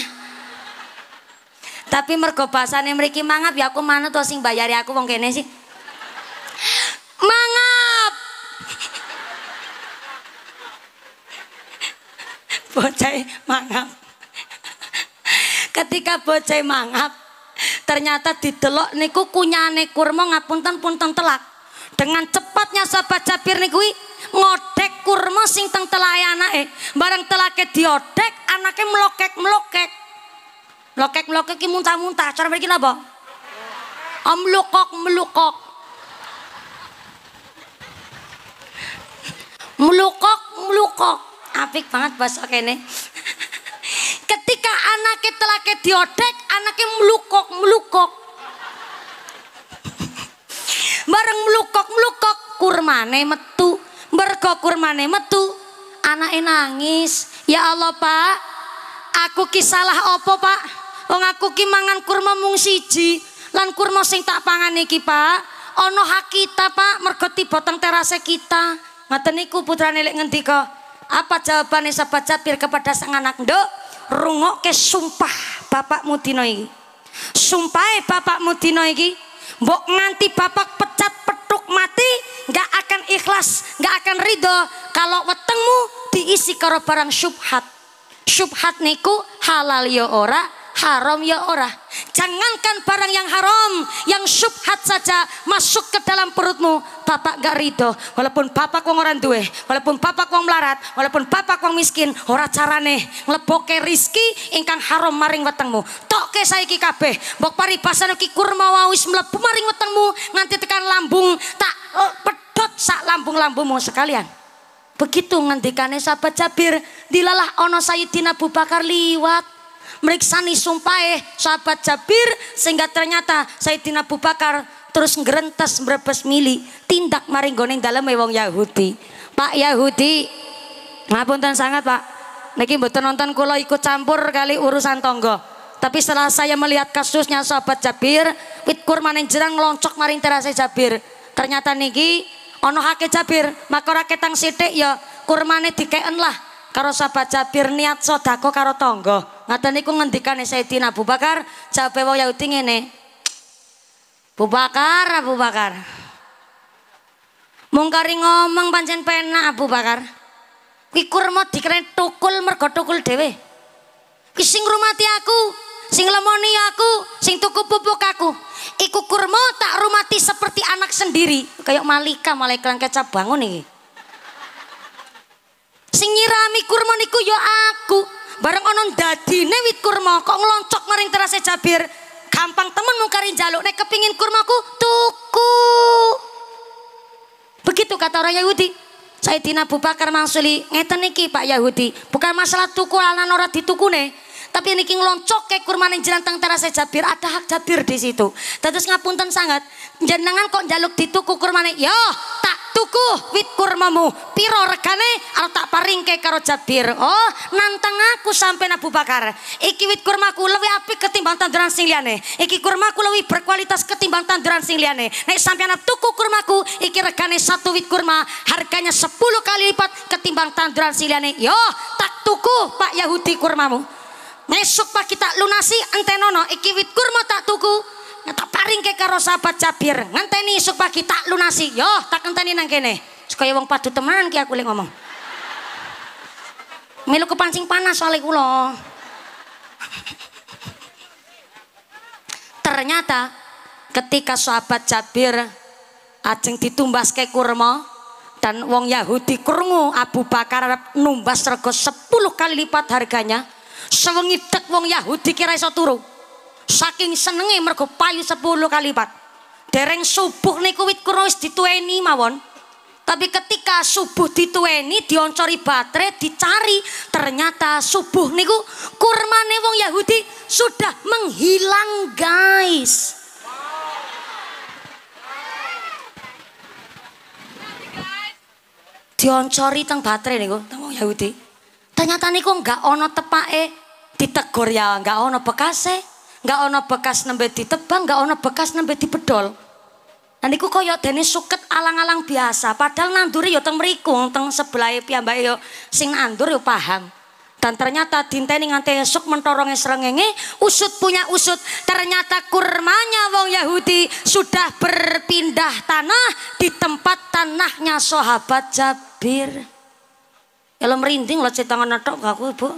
Tapi mergo yang mriki mangap ya aku mana to sing bayari aku wong kene sih. Mangap. Bocah mangap. Ketika bocah mangap, ternyata didelok niku kunyane kurma ngapunten punten telak dengan cepatnya sahabat Jabir nih kui ngodek kurma sing teng anak eh, bareng telake diodek anaknya melokek melokek melokek melokek ki muntah muntah cara mereka apa amlukok oh, melukok melukok melukok apik banget bos, oke nih. ketika anaknya telake diodek anaknya melukok melukok bareng melukok-melukok kurmane metu berko kurmane metu anak nangis ya Allah Pak aku kisalah opo Pak wong aku ki kurma mung siji lan kurma sing tak pangan iki Pak ono hak kita Pak mergo tiba terase kita ngateniku niku putrane lek ngendika apa jawabannya sahabat capir kepada sang anak nduk rungokke sumpah bapakmu dina iki sumpahe bapakmu dina iki Mbok nganti bapak pecat petuk mati nggak akan ikhlas, nggak akan ridho kalau wetengmu diisi karo barang syubhat. Syubhat niku halal yo ya ora, haram ya ora. Jangankan barang yang haram, yang syubhat saja masuk ke dalam perutmu, bapak gak ridho. Walaupun bapak wong orang duwe, walaupun bapak wong melarat, walaupun bapak wong miskin, ora carane ngleboke rizki ingkang haram maring wetengmu. Oke saiki kabeh. Mbok paribasan iki kurma wau wis mlebu maring wetengmu nganti tekan lambung tak oh, eh, pedot sak lambung-lambungmu sekalian. Begitu ngendikane sahabat Jabir, dilalah ono Sayyidina Abu Bakar liwat meriksani sumpahe sahabat Jabir sehingga ternyata Sayyidina Abu Bakar terus ngerentes merebes mili tindak maring goneng dalam wong Yahudi Pak Yahudi ngapunten sangat Pak niki mboten nonton kula ikut campur kali urusan tonggo tapi setelah saya melihat kasusnya sahabat Jabir, Pitkur yang jerang loncok maring terasa Jabir. Ternyata niki ono hake Jabir, maka ora ketang sithik ya kurmane dikeen lah karo sahabat Jabir niat sodako karo tonggo. Ngata niku ngendikane tina Abu Bakar, jawabnya wong Yahudi ngene. Abu Bakar, Abu Bakar. Mungkari ngomong pancen pena Abu Bakar. Kuwi mau dikeren tukul mergo tukul dewe. Kising rumati aku, sing lemoni aku, sing tuku pupuk aku. Iku kurma tak rumati seperti anak sendiri. Kayak malika malaikat kecap bangun nih. Sing nyirami kurmo niku yo ya aku. Bareng onon dadi wit kurma kok ngeloncok maring terasa jabir. Gampang temen mungkarin jaluk nek kepingin ku tuku. Begitu kata orang Yahudi. saya Tina Bubakar mangsuli ngeten niki Pak Yahudi, bukan masalah tuku alana ora ditukune, tapi niki ngloncok ke kurmaning jenengan teng terase Jabir, ada hak Jabir di situ. Terus ngapunten sangat, jenengan kok jaluk dituku kurmane? Yo, ya, tak tuku wit mu, Piro regane atau tak paring kayak karo Jabir. Oh, nantang aku sampai nabu Bakar. Iki wit ku lebih api ketimbang tanduran sing liyane. Iki ku lebih berkualitas ketimbang tanduran sing liyane. Nek sampeyan tuku kurmaku, iki regane satu wit kurma harganya sepuluh kali lipat ketimbang tanduran sing Yo, tak tuku Pak Yahudi kurma mu. Besok pak kita lunasi entenono iki kurma tak tuku. Tak ke karo sahabat capir Ngenteni esuk pak kita lunasi. Yo, tak enteni nang kene. Sekaya wong padu teman ki aku ngomong. Melu kepancing panas oleh kula. Ternyata ketika sahabat capir ajeng ditumbas ke kurma dan wong Yahudi kurungu Abu Bakar numbas rego sepuluh kali lipat harganya Sewengi dek wong Yahudi kira iso turu. Saking senenge mergo payu 10 kali lipat. Dereng subuh niku wit kurus ditueni mawon. Tapi ketika subuh ditueni dioncori baterai dicari ternyata subuh niku kurmane wong Yahudi sudah menghilang guys. dioncori teng baterai niku teng wong Yahudi. Ternyata niku nggak ono tepake ditegur ya, nggak ono bekase, nggak ono bekas nembe ditebang, nggak ono bekas nembe dipedol. Dan nah, niku koyo dene suket alang-alang biasa, padahal nanduri yo ya teng mriku, teng sebelah piyambake yo sing nandur yo paham. Dan ternyata dinteni nganti esok mentorongnya serengenge, usut punya usut. Ternyata kurmanya wong Yahudi sudah berpindah tanah di tempat tanahnya sahabat Jabir. Kalau merinding lo tangan gak aku ibu.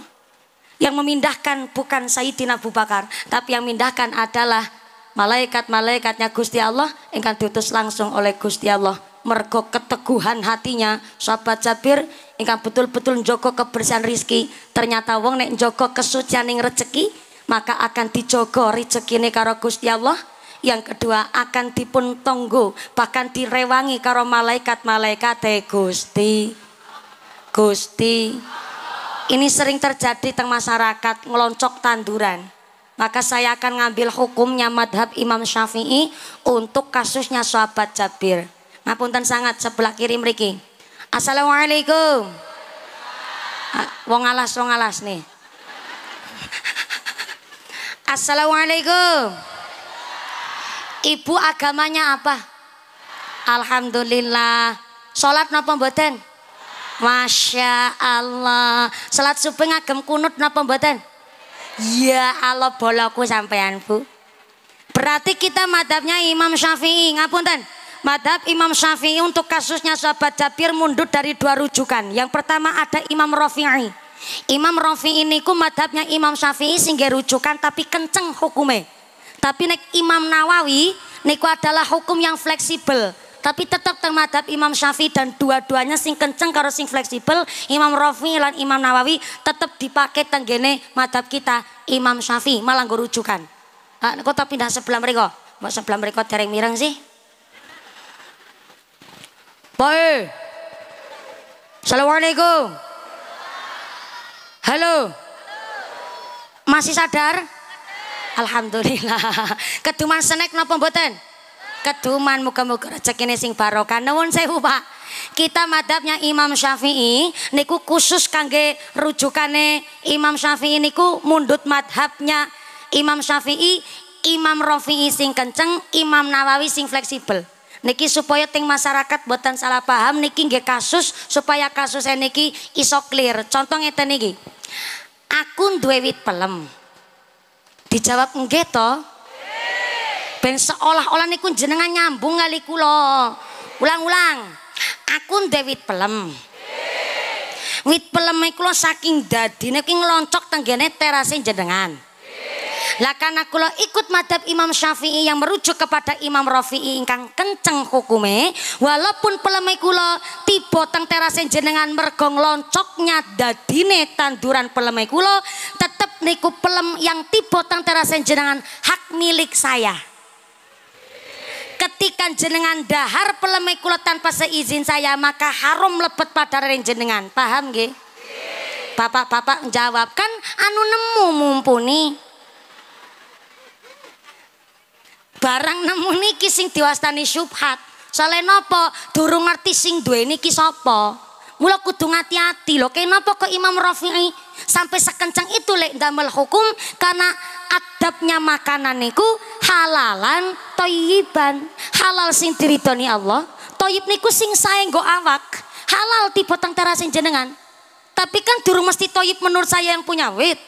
Yang memindahkan bukan Sayyidina Abu Bakar, tapi yang memindahkan adalah malaikat-malaikatnya Gusti Allah Yang akan diutus langsung oleh Gusti Allah. Mergo keteguhan hatinya sahabat Jabir yang akan betul-betul njogo kebersihan rizki ternyata wong nek njogo kesucian yang rezeki maka akan dijogo ini karo Gusti Allah yang kedua akan dipun tunggu bahkan direwangi karo malaikat-malaikat Gusti Gusti ini sering terjadi teng masyarakat ngeloncok tanduran maka saya akan ngambil hukumnya madhab Imam Syafi'i untuk kasusnya sahabat Jabir ngapunten sangat sebelah kiri meriki Assalamualaikum ah, wong alas wong alas nih Assalamualaikum Ibu agamanya apa? Alhamdulillah Sholat napa mboten? Masya Allah. Salat subuh ngagem kunut napa mboten? Ya Allah bolaku sampean Bu. Berarti kita madhabnya Imam Syafi'i ngapunten. Madhab Imam Syafi'i untuk kasusnya sahabat Jabir mundur dari dua rujukan. Yang pertama ada Imam Rafi'i. Imam Rafi'i ku madhabnya Imam Syafi'i sehingga rujukan tapi kenceng hukumnya. Tapi nek Imam Nawawi niku adalah hukum yang fleksibel. Tapi tetap teng Imam Syafi'i dan dua-duanya sing kenceng karo sing fleksibel Imam Rafi dan Imam Nawawi tetap dipakai tenggene madhab kita Imam Syafi'i malah gue rujukan. Ah, kok tapi pindah sebelah mereka? mau sebelah mereka dereng mireng sih. Boy. Assalamualaikum. Halo. Masih sadar? Alhamdulillah. Keduman senek nopo mboten? keduman muka rezeki ini sing barokah namun saya Pak kita madhabnya Imam Syafi'i niku khusus kangge rujukane Imam Syafi'i niku mundut madhabnya Imam Syafi'i Imam Rafi'i sing kenceng Imam Nawawi sing fleksibel niki supaya ting masyarakat buatan salah paham niki nggih kasus supaya kasus niki iso clear contoh ngeten niki aku duwe wit pelem dijawab nggih Ben seolah-olah niku jenengan nyambung kali kula. Ulang-ulang. Aku ndek wit pelem. Wit pelem kula saking dadine ki ngloncok tenggene terase jenengan. Lah karena kula ikut madhab Imam Syafi'i yang merujuk kepada Imam Rafi'i ingkang kenceng hukume, walaupun peleme kula tiba teng terasen jenengan mergo loncoknya dadine tanduran peleme kula, tetep niku pelem yang tiba teng terasen jenengan hak milik saya ketika jenengan dahar peleme kula tanpa seizin saya maka harum lebet pada jenengan paham gih? bapak-bapak jawab kan anu nemu mumpuni barang nemu niki sing diwastani syubhat soalnya nopo durung ngerti sing duwe niki sopo Mula kudu hati-hati loh. Kenapa kok Imam Rafi'i sampai sekencang itu lek damel hukum karena adabnya makanan niku halalan toyiban halal sing diridoni Allah toyib niku sing saenggo awak halal tiba tang terasin jenengan tapi kan durung mesti toyib menurut saya yang punya wit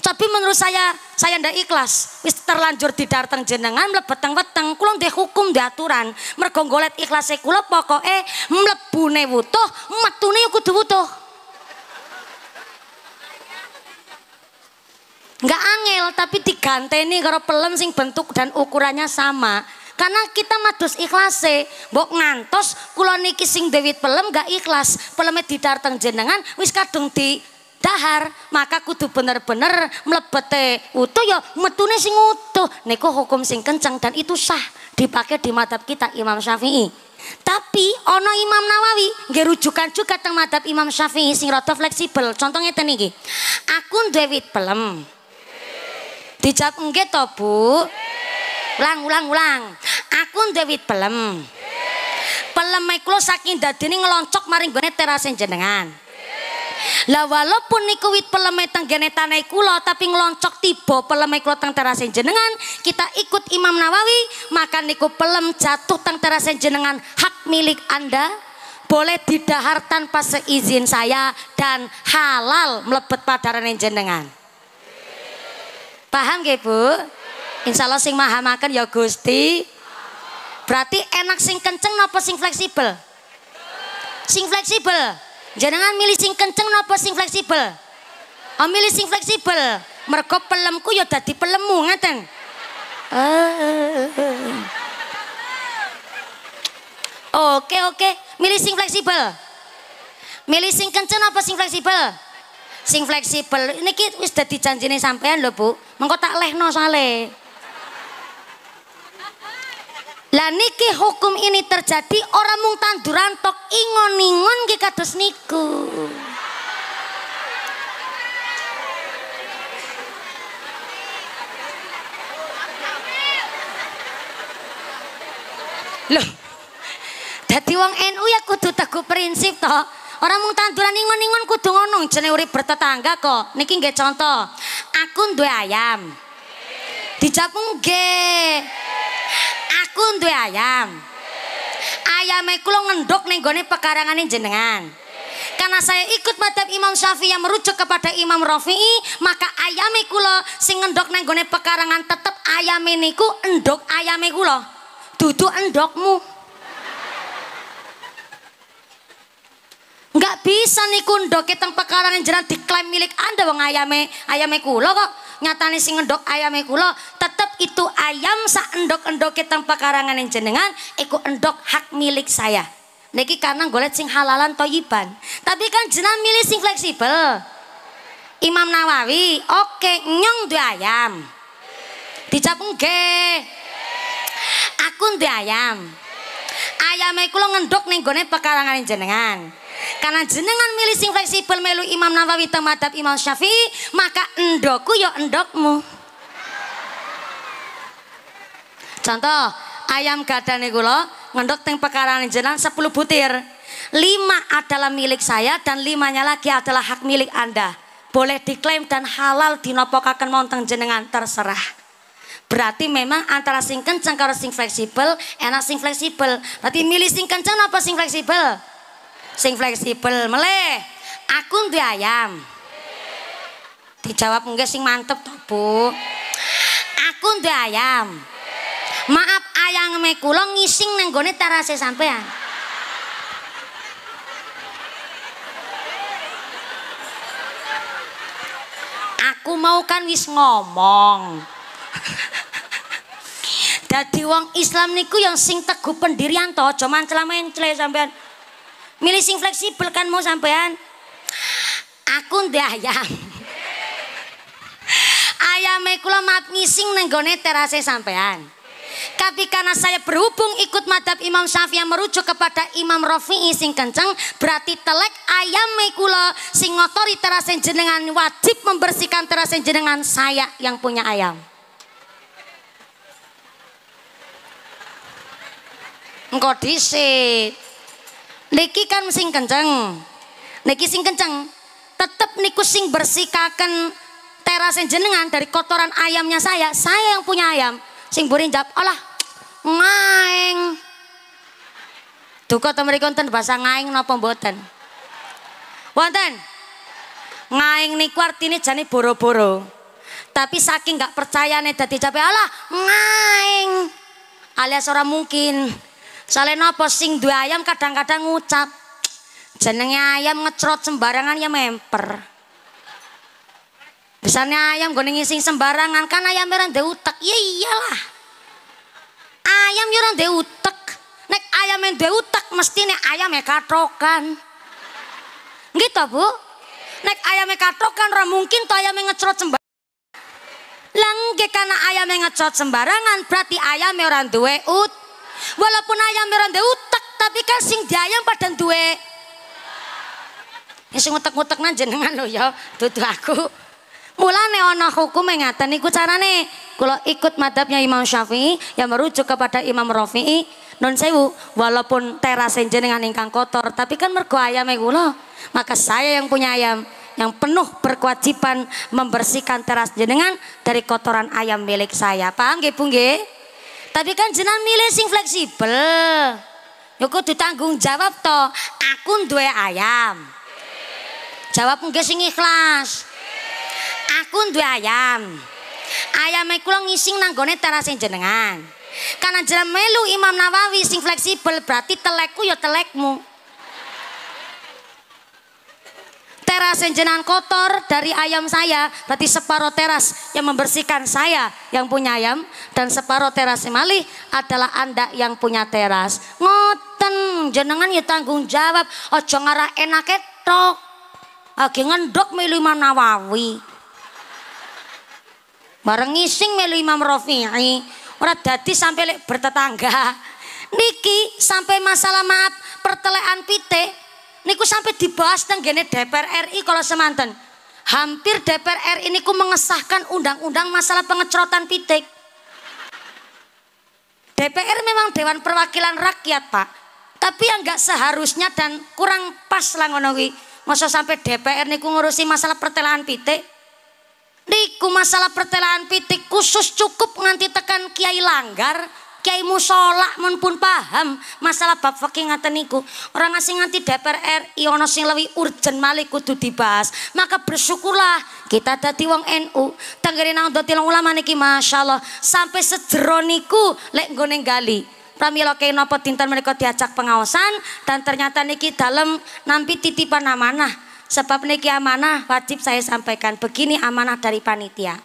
tapi menurut saya, saya ndak ikhlas. Wis terlanjur di datang jenengan mlebeteng-weteng, Kulon deh hukum ndek aturan. Mergo golek eh, kula pokoke mlebune wutuh, metune kudu wutuh. Enggak angel tapi diganti diganteni karo pelem sing bentuk dan ukurannya sama. Karena kita madus ikhlase, mbok ngantos kula niki sing dewit pelem gak ikhlas, peleme didateng jenengan wis kadung di dahar maka kudu bener-bener mlebete utuh ya metune sing utuh niku hukum sing kencang dan itu sah dipakai di madhab kita Imam Syafi'i tapi ono Imam Nawawi nggih juga teng madhab Imam Syafi'i sing rada fleksibel contohnya ngeten iki aku duwe wit pelem dijawab nggih to Bu ulang ulang ulang aku duwe wit pelem pelem kulo saking dadine ngeloncok maring gone terasen jenengan lah walaupun niku wit peleme teng genetane kula tapi ngloncok tiba peleme kula teng terase jenengan, kita ikut Imam Nawawi, maka niku pelem jatuh teng terase jenengan hak milik Anda boleh didahar tanpa seizin saya dan halal melebet padaran jenengan. Paham gak Bu? Insya Allah sing maha makan ya Gusti. Berarti enak sing kenceng apa sing fleksibel? Sing fleksibel. Jangan milih sing kenceng napa sing fleksibel? Oh, milih sing fleksibel. Mergo pelemku ya tadi pelemu ngaten. Ah. Oke oke, milih sing fleksibel. Milih sing kenceng apa sing fleksibel? Sing fleksibel. ini kita dadi janjine sampean lho, Bu. Mengko leh lehno sale. Lah niki hukum ini terjadi orang mung tanduran tok ingon-ingon ki kados niku. Loh. Dadi wong NU ya kudu teguh prinsip toh. Orang mung tanduran ingon-ingon kudu ngono jenenge urip bertetangga kok. Niki nggih contoh. Aku duwe ayam. Dijawabmu nggih. Aku duwe ayam. Ayame kula ngendhok ning gone pekarangane jenengan. Karena saya ikut madhab Imam Syafi'i yang merujuk kepada Imam Rafi'i, maka ayame kula sing ngendhok ning gone pekarangan tetep ayame niku endhok ayame kula. Dudu endhokmu. Gak bisa niku ndoke teng pekarangan jenengan diklaim milik Anda bang ayame ayame kula kok. Nyatane sing ngendok ayame kula tetep itu ayam sa endok-endoke teng pekarangan yang jenengan iku endok hak milik saya. Niki karena golek sing halalan toyiban. Tapi kan jenengan milih sing fleksibel. Imam Nawawi, oke okay, nyong duwe ayam. Dijawab nggih. Aku duwe ayam. Ayame kula ngendok ning gone pekarangan jenengan. Karena jenengan milih sing fleksibel melu Imam Nawawi teng madhab Imam Syafi'i, maka endokku ya endokmu. Contoh, ayam gadane kula ngendok teng pekarangan jenengan 10 butir. 5 adalah milik saya dan limanya lagi adalah hak milik Anda. Boleh diklaim dan halal dinopokaken monteng jenengan terserah. Berarti memang antara sing kenceng karo sing fleksibel, enak sing fleksibel. Berarti milih sing kenceng apa sing fleksibel? Sing fleksibel meleh. Aku duwe ayam. Dijawab nggih sing mantep to, Bu. Aku duwe ayam. Maaf ayangme kula ngising nang gone terase sampean. Aku mau kan wis ngomong. jadi wong Islam niku yang sing teguh pendirian cuman aja mancel-mencel sampean. Milih sing fleksibel kan mau sampean. Aku ndek ayam. ayam kula mat ngising nang gone terase sampean. Tapi karena saya berhubung ikut madhab Imam Syafi'i merujuk kepada Imam Rafi'i sing kenceng, berarti telek ayam kula sing ngotori terase jenengan wajib membersihkan terase jenengan saya yang punya ayam. engkau disit niki kan sing kenceng niki sing kenceng tetep niku sing bersihkan teras yang jenengan dari kotoran ayamnya saya saya yang punya ayam sing jawab Allah ngaeng duka to mriki wonten bahasa ngaing napa mboten wonten Ngaing niku artine jane boro-boro tapi saking nggak percayane dadi capek Allah ngaing. alias orang mungkin Soalnya nopo sing dua ayam kadang-kadang ngucap. Jenenge ayam ngecrot sembarangan ya memper. Biasanya ayam gue ngising sembarangan kan ayam ora ndek utek. Ya iyalah. Ayam yo ya ora Nek ayam ndek utek mesti nek ayam katokan. Gitu, Bu. Nek ayam katokan orang mungkin to ayam ngecrot sembarangan. Langgeng karena ayam ngecot sembarangan berarti ayam orang duwe Walaupun ayam meron duwe utak, tapi kan sing diayam pada duwe. Ya sing utak-utak nanti dengan lo ya, tutu aku. Mulane ana hukum ngaten niku carane Kalau ikut madhabnya Imam Syafi'i yang merujuk kepada Imam Rafi'i non sewu walaupun teras jenengan ingkang kotor tapi kan mergo ayame maka saya yang punya ayam yang penuh berkewajiban membersihkan teras jenengan dari kotoran ayam milik saya. Paham gak punggih? Tapi kan jenengan milih sing fleksibel. Ya kudu tanggung jawab to. Aku duwe ayam. Jawab nggih sing ikhlas. Aku duwe ayam. ayam kula ngising nanggone terase jenengan. Karena jeneng melu Imam Nawawi sing fleksibel berarti telekku ya telekmu. teras yang jenang kotor dari ayam saya, berarti separuh teras yang membersihkan saya yang punya ayam dan separuh teras yang malih adalah Anda yang punya teras. Ngoten jenengan ya tanggung jawab, ojo ngarah enak ketok. lagi ngendok milu Imam Nawawi. Bareng ngising milu Imam Rafi'i. Ora dadi sampai bertetangga. Niki sampai masalah maaf pertelean pitik niku sampai dibahas tenggene DPR RI kalau semantan Hampir DPR RI niku mengesahkan undang-undang masalah pengecrotan pitik. DPR memang Dewan Perwakilan Rakyat Pak. Tapi yang nggak seharusnya dan kurang pas lah ngono Masa sampai DPR niku ngurusi masalah pertelaan pitik. Niku masalah pertelaan pitik khusus cukup nganti tekan Kiai Langgar Kiai musola mun pun paham masalah bab fakih ngaten niku. Orang asing nganti DPR RI ono sing lebih urgent malih kudu dibahas. Maka bersyukurlah kita dadi wong NU. Tenggere nang tilung ulama niki masyaallah sampai sejero niku lek nggone gali. Pramila kene napa dinten mereka diajak pengawasan dan ternyata niki dalam nampi titipan amanah. Sebab niki amanah wajib saya sampaikan begini amanah dari panitia.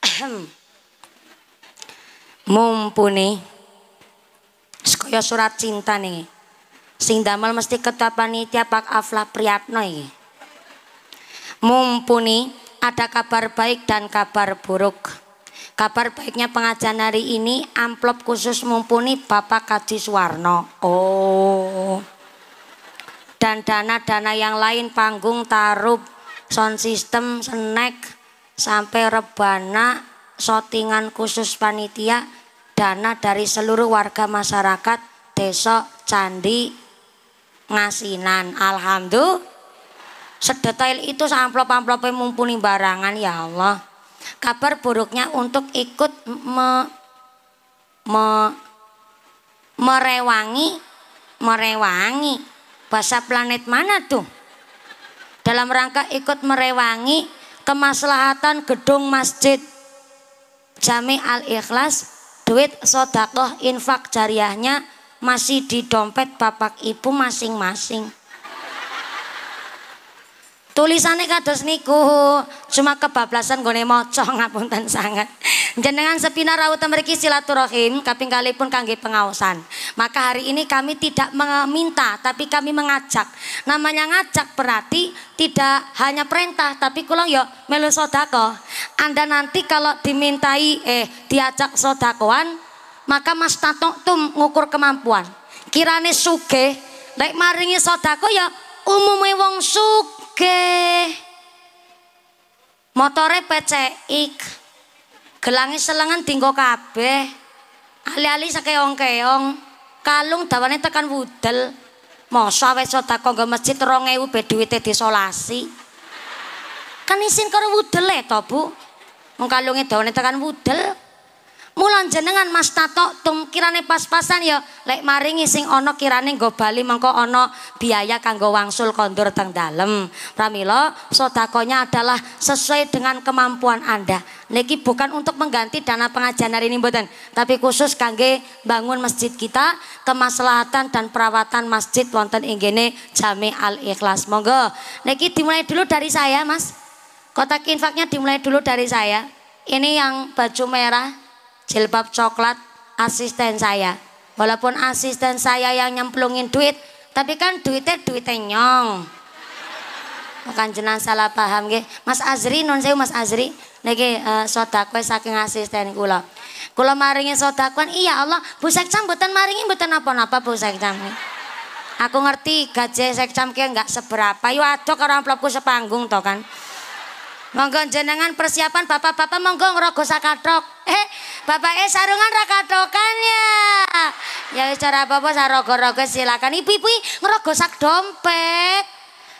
mumpuni kaya surat cinta nih sing damel mesti ketua panitia Pak Afla Priyatno ini mumpuni ada kabar baik dan kabar buruk kabar baiknya pengajian hari ini amplop khusus mumpuni Bapak Kaji Suwarno oh dan dana-dana yang lain panggung tarub sound system snack sampai rebana sotingan khusus panitia dana dari seluruh warga masyarakat desa Candi Ngasinan. Alhamdulillah. Sedetail itu amplop-amplopnya mumpuni barangan ya Allah. Kabar buruknya untuk ikut me, me, merewangi merewangi bahasa planet mana tuh dalam rangka ikut merewangi kemaslahatan gedung masjid Jami Al-Ikhlas duit sodakoh infak jariahnya masih di dompet bapak ibu masing-masing Tulisannya kados niku cuma kebablasan gue gone maca ngapunten sangat. Jenengan sepina temeriki temeriki silaturahim kaping pun kangge pengawasan. Maka hari ini kami tidak meminta tapi kami mengajak. Namanya ngajak berarti tidak hanya perintah tapi kulang yuk ya melu sodako. Anda nanti kalau dimintai eh diajak sodakoan maka mas tum ngukur kemampuan. Kirane suke, baik maringi sodako ya umumnya wong suke. ge motore pecik gelangi selengan dinggo kabeh ali-ali sakeong keong kalung dawane tekan wudel masa wis sota kanggo masjid 2000 be dhuwite disolasi kan isin karo wudel e to bu mung kalunge dawane tekan wudel Mulan jenengan Mas Tato tung kirane pas-pasan ya lek maringi sing ono kirane go bali mengko ono biaya kanggo wangsul kondur teng dalem. pramilo sedakonya adalah sesuai dengan kemampuan Anda. Niki bukan untuk mengganti dana pengajian hari ini buatan tapi khusus kangge bangun masjid kita kemaslahatan dan perawatan masjid wonten inggene Jami Al Ikhlas. Monggo niki dimulai dulu dari saya, Mas. Kotak infaknya dimulai dulu dari saya. Ini yang baju merah jilbab coklat asisten saya. Walaupun asisten saya yang nyemplungin duit, tapi kan duitnya duitnya nyong. Bukan jenang salah paham ge. Mas Azri non saya Mas Azri niki uh, eh, sodakwe saking asisten kula. Kula maringin sodakwan, iya Allah, Bu Sekcam maringin maringin apa-apa Bu Sekcam. Aku ngerti gaji Sekcam ki enggak seberapa. yuk adoh orang amplopku sepanggung toh kan. Monggo jenengan persiapan bapak-bapak monggo ngrogo sakatok. Eh, bapaknya sarungan rakatokan ya. Ya wis cara apa-apa sarogo-rogo silakan. Ibu-ibu ngrogo sak dompet.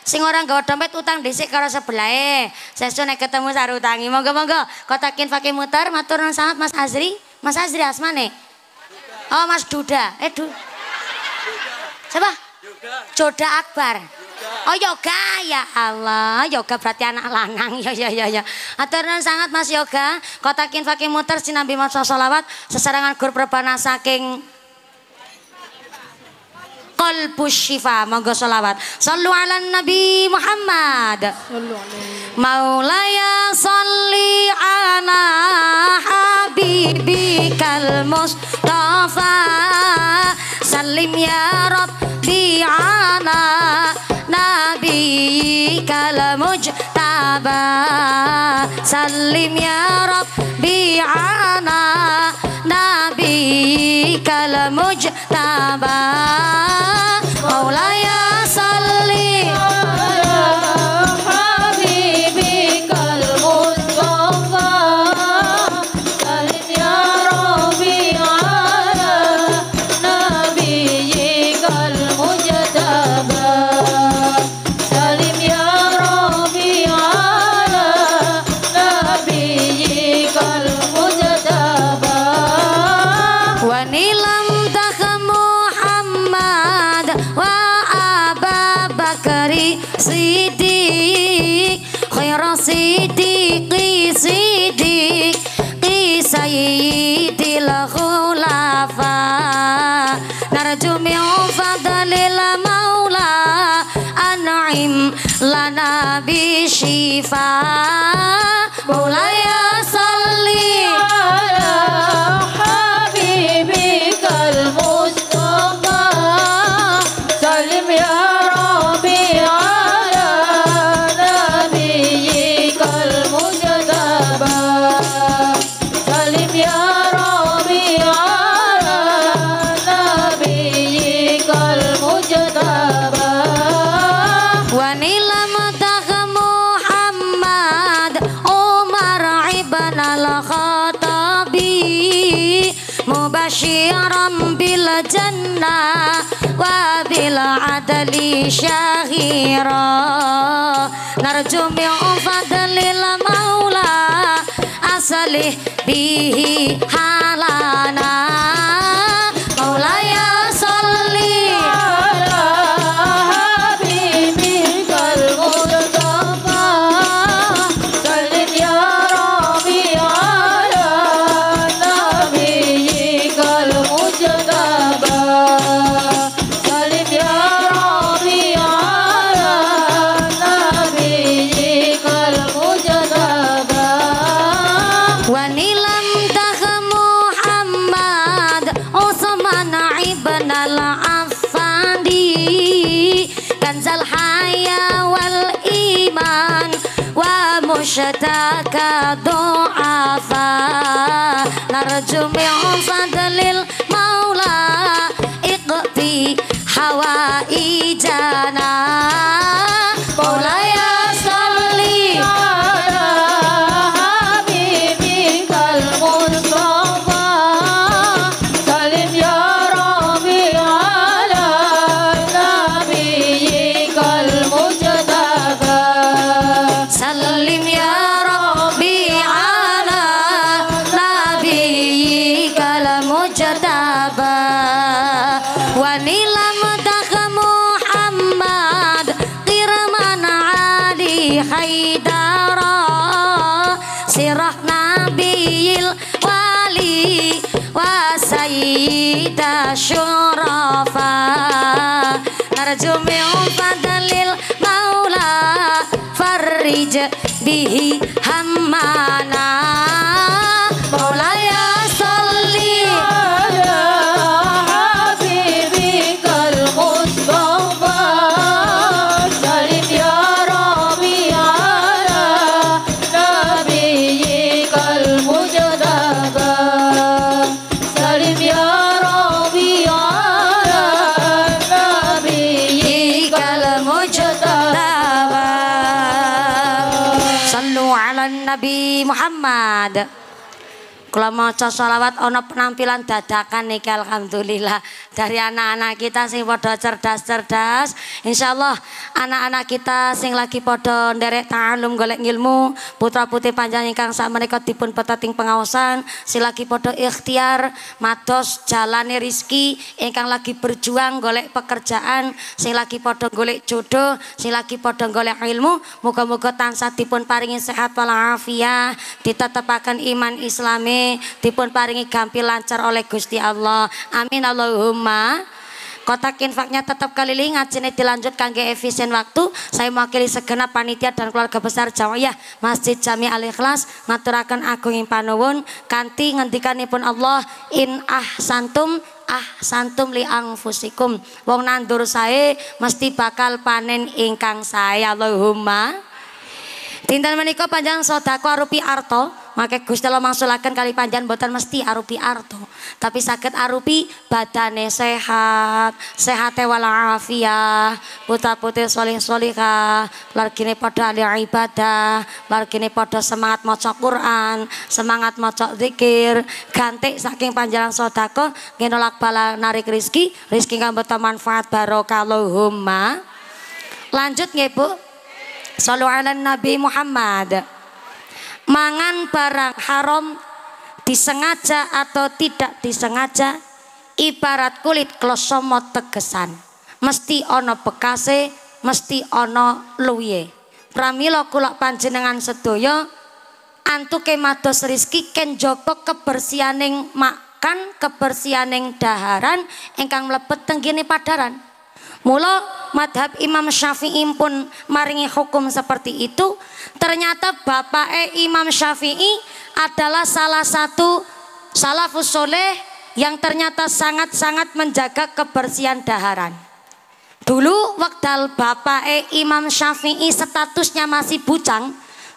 Sing orang gawa dompet utang dhisik karo e. Sesuk nek ketemu sarutangi, utangi. Monggo-monggo kotakin pakai muter matur nuwun sangat Mas Azri. Mas Azri asmane? Oh Mas Duda. Eh Duda. Siapa? Joda Akbar. Iya. Oh yoga ya Allah, yoga berarti anak lanang ya ya ya ya. Aturan sangat Mas Yoga, kotakin fakin muter sinambi maca selawat seserangan gur perbana saking qalbus syifa monggo selawat sallu ala nabi Muhammad maulaya salli ala habibikal mustafa وسلم يا ربي على نبيك المجتبى سلم يا ربي على نبيك المجتبى مولاي phá màu lái Narjum narjumi ufadlil maula asali bihi जब भी हम माना Muhammad Kula maca selawat ana penampilan dadakan niki alhamdulillah dari anak-anak kita sing padha cerdas-cerdas. Insyaallah anak-anak kita sing lagi padha nderek ta'alum golek ilmu, putra-putri panjang ingkang mereka dipun petating pengawasan, sing lagi padha ikhtiar matos jalane rizki ingkang lagi berjuang golek pekerjaan, sing lagi padha golek jodoh, sing lagi padha golek ilmu, Moga-moga tansah dipun paringi sehat walafiat, ditetepaken iman islami dipun paringi gampi lancar oleh Gusti Allah amin Allahumma kotak infaknya tetap keliling ngajinnya dilanjut kangge efisien waktu saya mewakili segenap panitia dan keluarga besar jawa, ya Masjid Jami Al Ikhlas ngaturakan agung ing panuwun kanthi ngendikanipun Allah in ah santum, ah santum li fusikum wong nandur saya, mesti bakal panen ingkang saya Allahumma Dinten menikah panjang sodako arupi arto maka Gusti Allah mangsulaken kali panjang boten mesti arupi arto, tapi sakit arupi badane sehat, sehate walafiah, putra putih soling solihah, larkini padha ahli ibadah, largine padha semangat maca Quran, semangat maca zikir, ganti saking panjalan sedekah ngenolak bala narik rizki, rizki kang manfaat barokah Lanjut nggih Bu. Sallu Nabi Muhammad mangan barang haram disengaja atau tidak disengaja ibarat kulit klosomo tegesan mesti ono bekase mesti ono luye Pramilo kulak panjenengan sedoyo antuke mados rizki ken jaga kebersihaning makan kebersihaning daharan engkang mlebet tenggini padaran Mula madhab Imam Syafi'i pun maringi hukum seperti itu. Ternyata bapak e Imam Syafi'i adalah salah satu salafus soleh yang ternyata sangat-sangat menjaga kebersihan daharan. Dulu waktu bapak e Imam Syafi'i statusnya masih bucang,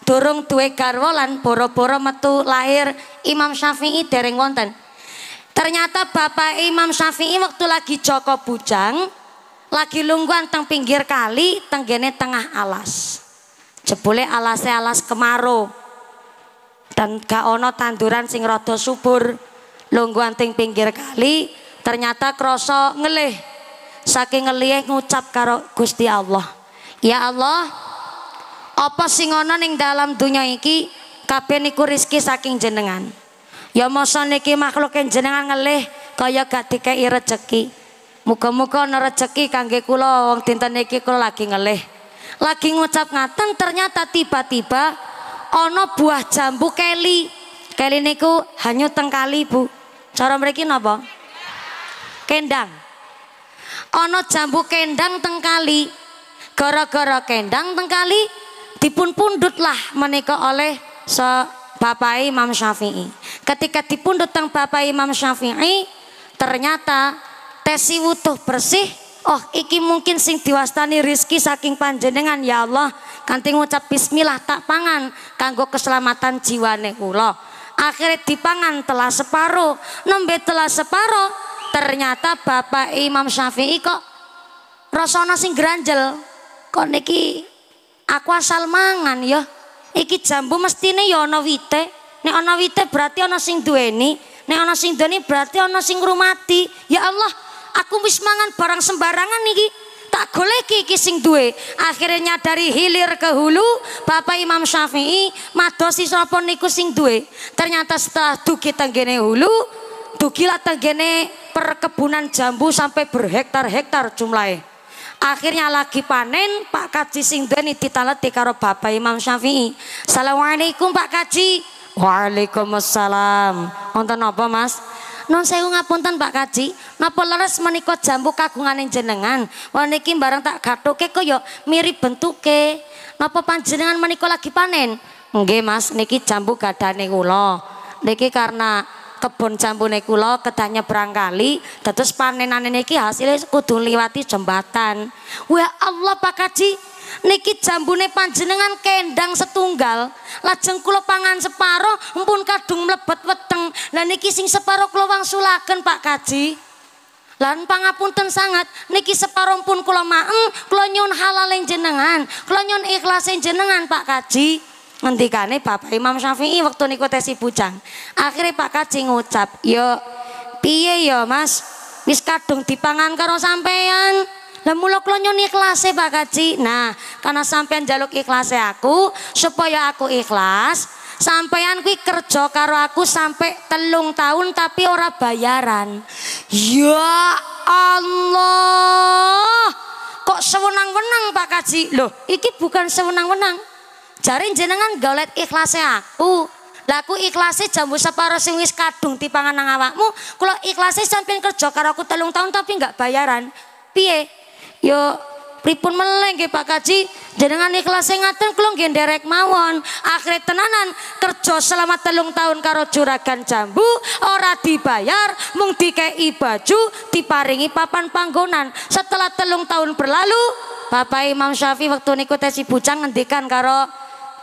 dorong duwe garwolan, boro-boro metu lahir Imam Syafi'i dereng wonten. Ternyata bapak Imam Syafi'i waktu lagi Joko Bujang, lagi lungguan teng pinggir kali tenggene tengah alas jebule alas alas kemaro dan gak ono tanduran sing rada subur lungguan teng pinggir kali ternyata kroso ngelih saking ngelih ngucap karo Gusti Allah ya Allah apa sing ono ning dalam dunia iki kabeh niku rizki saking jenengan ya masa niki makhluk jenengan ngelih kaya gak dikei rejeki Muka-muka ana rezeki kangge kula wong dinten iki kula lagi ngelih. Lagi ngucap ngaten ternyata tiba-tiba ana buah jambu keli. Keli niku hanyut teng kali, Bu. Cara mriki napa? Kendang. Ana jambu kendang teng kali. Gara-gara kendang teng kali dipun pundhut lah menika oleh se Bapak Imam Syafi'i. Ketika dipundut teng Bapak Imam Syafi'i, ternyata tesi wutuh bersih oh iki mungkin sing diwastani rizki saking panjenengan ya Allah kanting ngucap bismillah tak pangan kanggo keselamatan jiwane kula akhirnya dipangan telah separuh nembe telah separuh ternyata Bapak Imam Syafi'i kok rasana sing granjel kok niki aku asal mangan ya iki jambu mestine ya ono wite nek ono wite berarti ono sing dueni nek ono sing dueni berarti ono sing rumati ya Allah aku wis mangan barang sembarangan niki tak boleh kiki sing duwe akhirnya dari hilir ke hulu Bapak Imam Syafi'i madosi sapa niku sing duwe ternyata setelah kita tenggene hulu dugilah tenggene perkebunan jambu sampai berhektar-hektar jumlahnya akhirnya lagi panen Pak Kaji sing niti ditaleti karo Bapak Imam Syafi'i Assalamualaikum Pak Kaji Waalaikumsalam Wonten apa Mas Non sewu ngapunten Pak Kaji, napa leres menikot jambu yang jenengan? Wah barang tak gathuke kaya mirip bentuke. Napa panjenengan menika lagi panen? Nggih Mas, niki jambu gada nekulo, Niki karena kebun jambu nekulo ketanya berangkali, kali panen ane niki hasilnya kudu liwati jembatan. Wah Allah Pak Kaji, niki jambune panjenengan kendang setunggal lajeng kula pangan separo empun kadung mlebet weteng lah niki sing separo kula wangsulaken Pak Kaji lan pangapunten sangat niki separo pun kula maeng kula nyun halal jenengan kula nyun ikhlas jenengan Pak Kaji ngendikane Bapak Imam Syafi'i waktu niku tes bujang akhirnya Pak Kaji ngucap yo piye yo Mas wis kadung dipangan karo sampeyan lah mula kula nyun ikhlase Pak Kaji. Nah, karena sampean jaluk ikhlase aku supaya aku ikhlas, sampean kuwi kerja karo aku sampai telung tahun tapi ora bayaran. Ya Allah. Kok sewenang-wenang Pak Kaji? Loh, iki bukan sewenang-wenang. Jare jenengan golet ikhlase aku. Laku ikhlase jambu separo sing wis kadung tipangan nang awakmu, kula ikhlase sampean kerja karo aku telung tahun tapi enggak bayaran. Piye? Yo pripun meleng nggih Pak Kaji jenengan ikhlas ngaten kula nggih nderek mawon akhirnya tenanan kerja selama telung tahun karo juragan jambu ora dibayar mung dikei baju diparingi papan panggonan setelah telung tahun berlalu Bapak Imam Syafi waktu niku tesi bucang ngendikan karo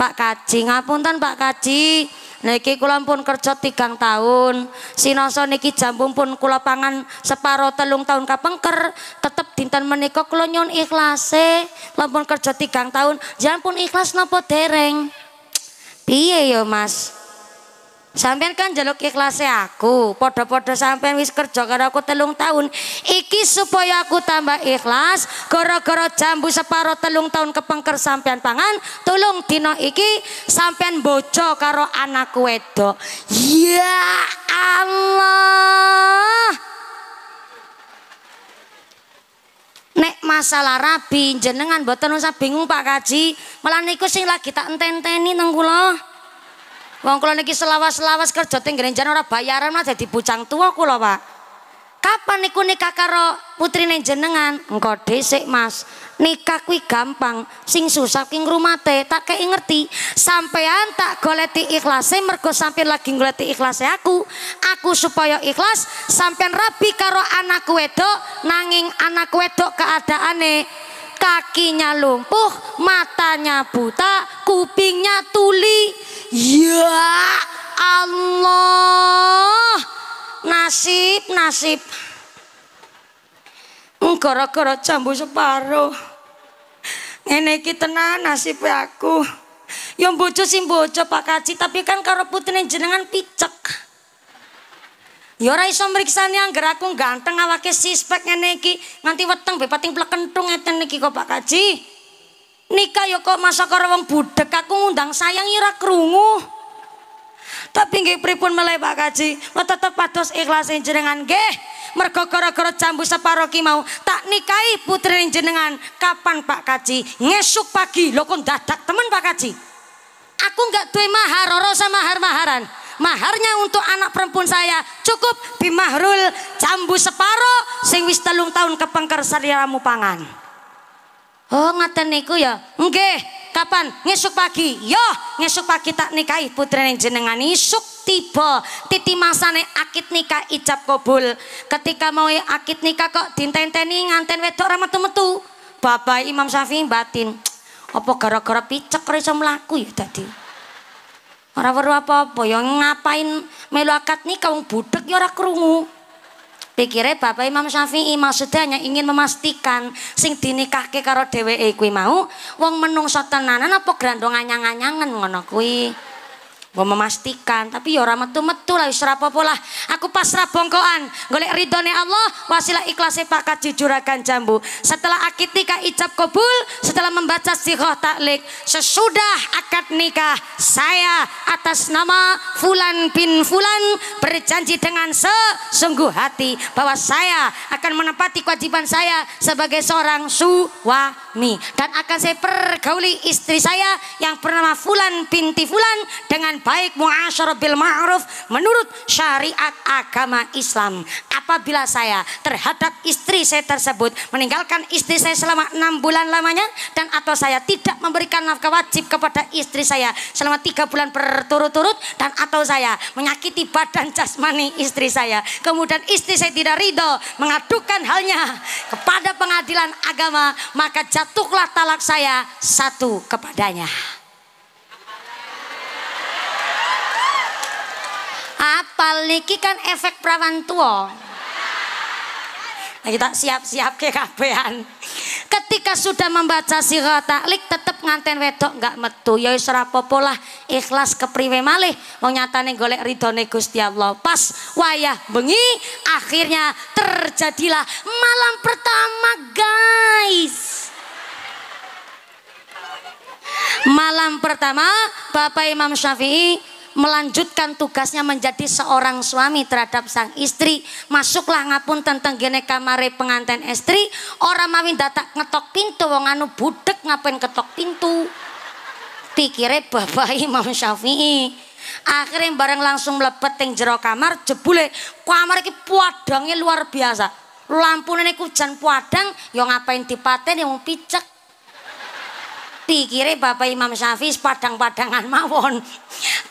Pak Kaji ngapunten Pak Kaji Niki kula pun kerja tigang tahun. Sinoso niki jambung pun kula pangan separo telung tahun kapengker. Tetep dinten menika kula ikhlas ikhlase. lampun pun kerja tigang tahun. Jangan pun ikhlas nopo dereng? Piye yo Mas? Sampean kan jaluk ikhlasnya aku, podo-podo sampean wis kerja karena aku telung tahun. Iki supaya aku tambah ikhlas, goro-goro jambu separo telung tahun kepengker sampean pangan, tolong dino iki sampean bojo karo anak wedo. Ya Allah. Nek masalah rabi jenengan mboten usah bingung Pak Kaji, malah niku sing lagi tak enten enteni kula. Wong kula niki selawas-selawas kerja teng Grenjan ora bayaran malah dadi tua tuwa kula, Pak. Kapan niku nikah karo putrine jenengan? Engko dhisik, Mas. Nikah kuwi gampang, sing susah ki ngrumate, tak kei ngerti. Sampean tak goleti ikhlase mergo sampean lagi goleti ikhlase aku. Aku supaya ikhlas sampean rabi karo anak wedok nanging anak wedok keadaane kakinya lumpuh, matanya buta, kupingnya tuli. Ya Allah, nasib, nasib. Hmm, gara-gara jambu separuh. Ngene kita tenan nasib aku. Yang bojo sing bojo Pak Kaji, tapi kan karo putine jenengan picek. Ya ora iso mriksani angger aku ganteng awake sispek ngene iki nganti weteng be pating plekenthung ngeten iki kok Pak Kaji. Nikah ya kok masa karo wong budhek aku ngundang sayang ya ora krungu. Tapi nggih pripun meleh Pak Kaji, Wah, tetep pados ikhlas jenengan nggih. Mergo gara-gara jambu separo ki mau tak nikahi putri jenengan. Kapan Pak Kaji? Ngesuk pagi. Lho kok dadak temen Pak Kaji. Aku nggak duwe mahar, ora sama mahar-maharan maharnya untuk anak perempuan saya cukup bimahrul jambu separo sing wis telung tahun kepengker sariramu pangan oh ngaten niku ya nggih kapan ngesuk pagi yo ngesuk pagi tak nikahi yang jenengan suk tiba titi masane akid nikah ijab kobul ketika mau akid nikah kok dintenteni nganten wedok ora metu-metu bapak Imam Syafi'i batin apa gara-gara picek ora laku ya tadi? Ora weruh apa-apa ya ngapain melu akad nikah wong budek ya ora krungu. Pikire Bapak Imam Syafi'i maksudnya hanya ingin memastikan sing dinikahke karo dheweke kuwi mau wong menungsa tenanan apa grandong anyang-anyangen ngono kuwi. gue memastikan, tapi ya ora metu-metu lah wis ya lah. Aku pasrah bongkoan, golek RidhoNya Allah, wasilah ikhlase pakat akan jambu. Setelah akad nikah ijab kabul, setelah membaca sihoh taklik, sesudah akad nikah saya atas nama Fulan bin Fulan berjanji dengan sesungguh hati bahwa saya akan menepati kewajiban saya sebagai seorang suami dan akan saya pergauli istri saya yang bernama Fulan binti Fulan dengan baik muasyarah bil ma'ruf menurut syariat agama Islam. Apabila saya terhadap istri saya tersebut meninggalkan istri saya selama enam bulan lamanya dan atau saya tidak memberikan nafkah wajib kepada istri saya selama tiga bulan berturut-turut dan atau saya menyakiti badan jasmani istri saya. Kemudian istri saya tidak ridho mengadukan halnya kepada pengadilan agama maka jatuhlah talak saya satu kepadanya. Apal niki kan efek perawan tua. Nah, kita siap-siap ke kabehan. Ketika sudah membaca sirah taklik tetap nganten wedok nggak metu. Yoi ya serapopola ikhlas kepriwe malih mau nyatane golek ridhone Gusti Allah. Pas wayah bengi akhirnya terjadilah malam pertama guys. Malam pertama Bapak Imam Syafi'i melanjutkan tugasnya menjadi seorang suami terhadap sang istri masuklah ngapun tentang gene kamare pengantin istri orang mami datang ngetok pintu wong anu budek ngapain ketok pintu pikirnya bapak Imam Syafi'i akhirnya bareng langsung melepet yang jero kamar jebule kamar ini puadangnya luar biasa lampu nenek hujan puadang yang ngapain dipaten yang picek pikire Bapak Imam Syafi'i padang-padangan mawon.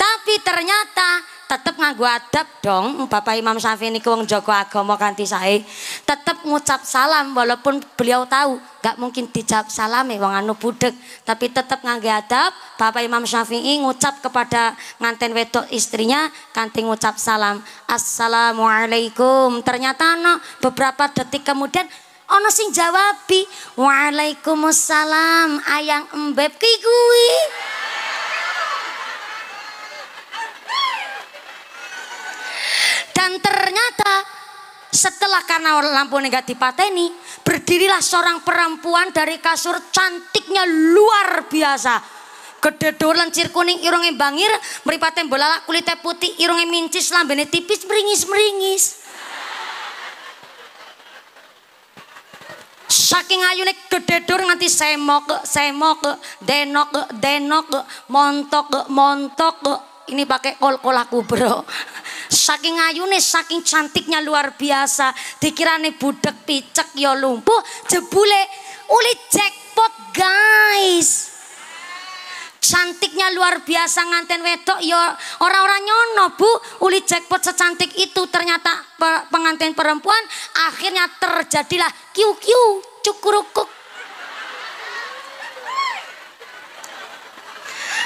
Tapi ternyata tetap nganggo adab dong Bapak Imam Syafi'i ini wong Joko Agomo kanti saya Tetep ngucap salam walaupun beliau tahu gak mungkin dijawab ya wong anu budek, tapi tetap nganggo adab Bapak Imam Syafi'i ngucap kepada nganten wedok istrinya kanting ngucap salam. Assalamualaikum. Ternyata no, beberapa detik kemudian Ono sing jawabi, "Waalaikumsalam, ayang embeb ki kuwi." Dan ternyata setelah karena lampu negatif pateni berdirilah seorang perempuan dari kasur cantiknya luar biasa gededolan cir kuning irungnya bangir meripatnya bolalak kulitnya putih irungnya mincis lambene tipis meringis-meringis Saking ayune gededur nganti semok, semok, denok, denok, montok, montok. Ini pakai kol-kol aku bro. Saking ayune, saking cantiknya luar biasa. Dikirane budak picek ya lumpuh, jebule uli jackpot guys cantiknya luar biasa nganten wedok ya orang-orang nyono bu uli jackpot secantik itu ternyata pengantin perempuan akhirnya terjadilah kiu kiu cukurukuk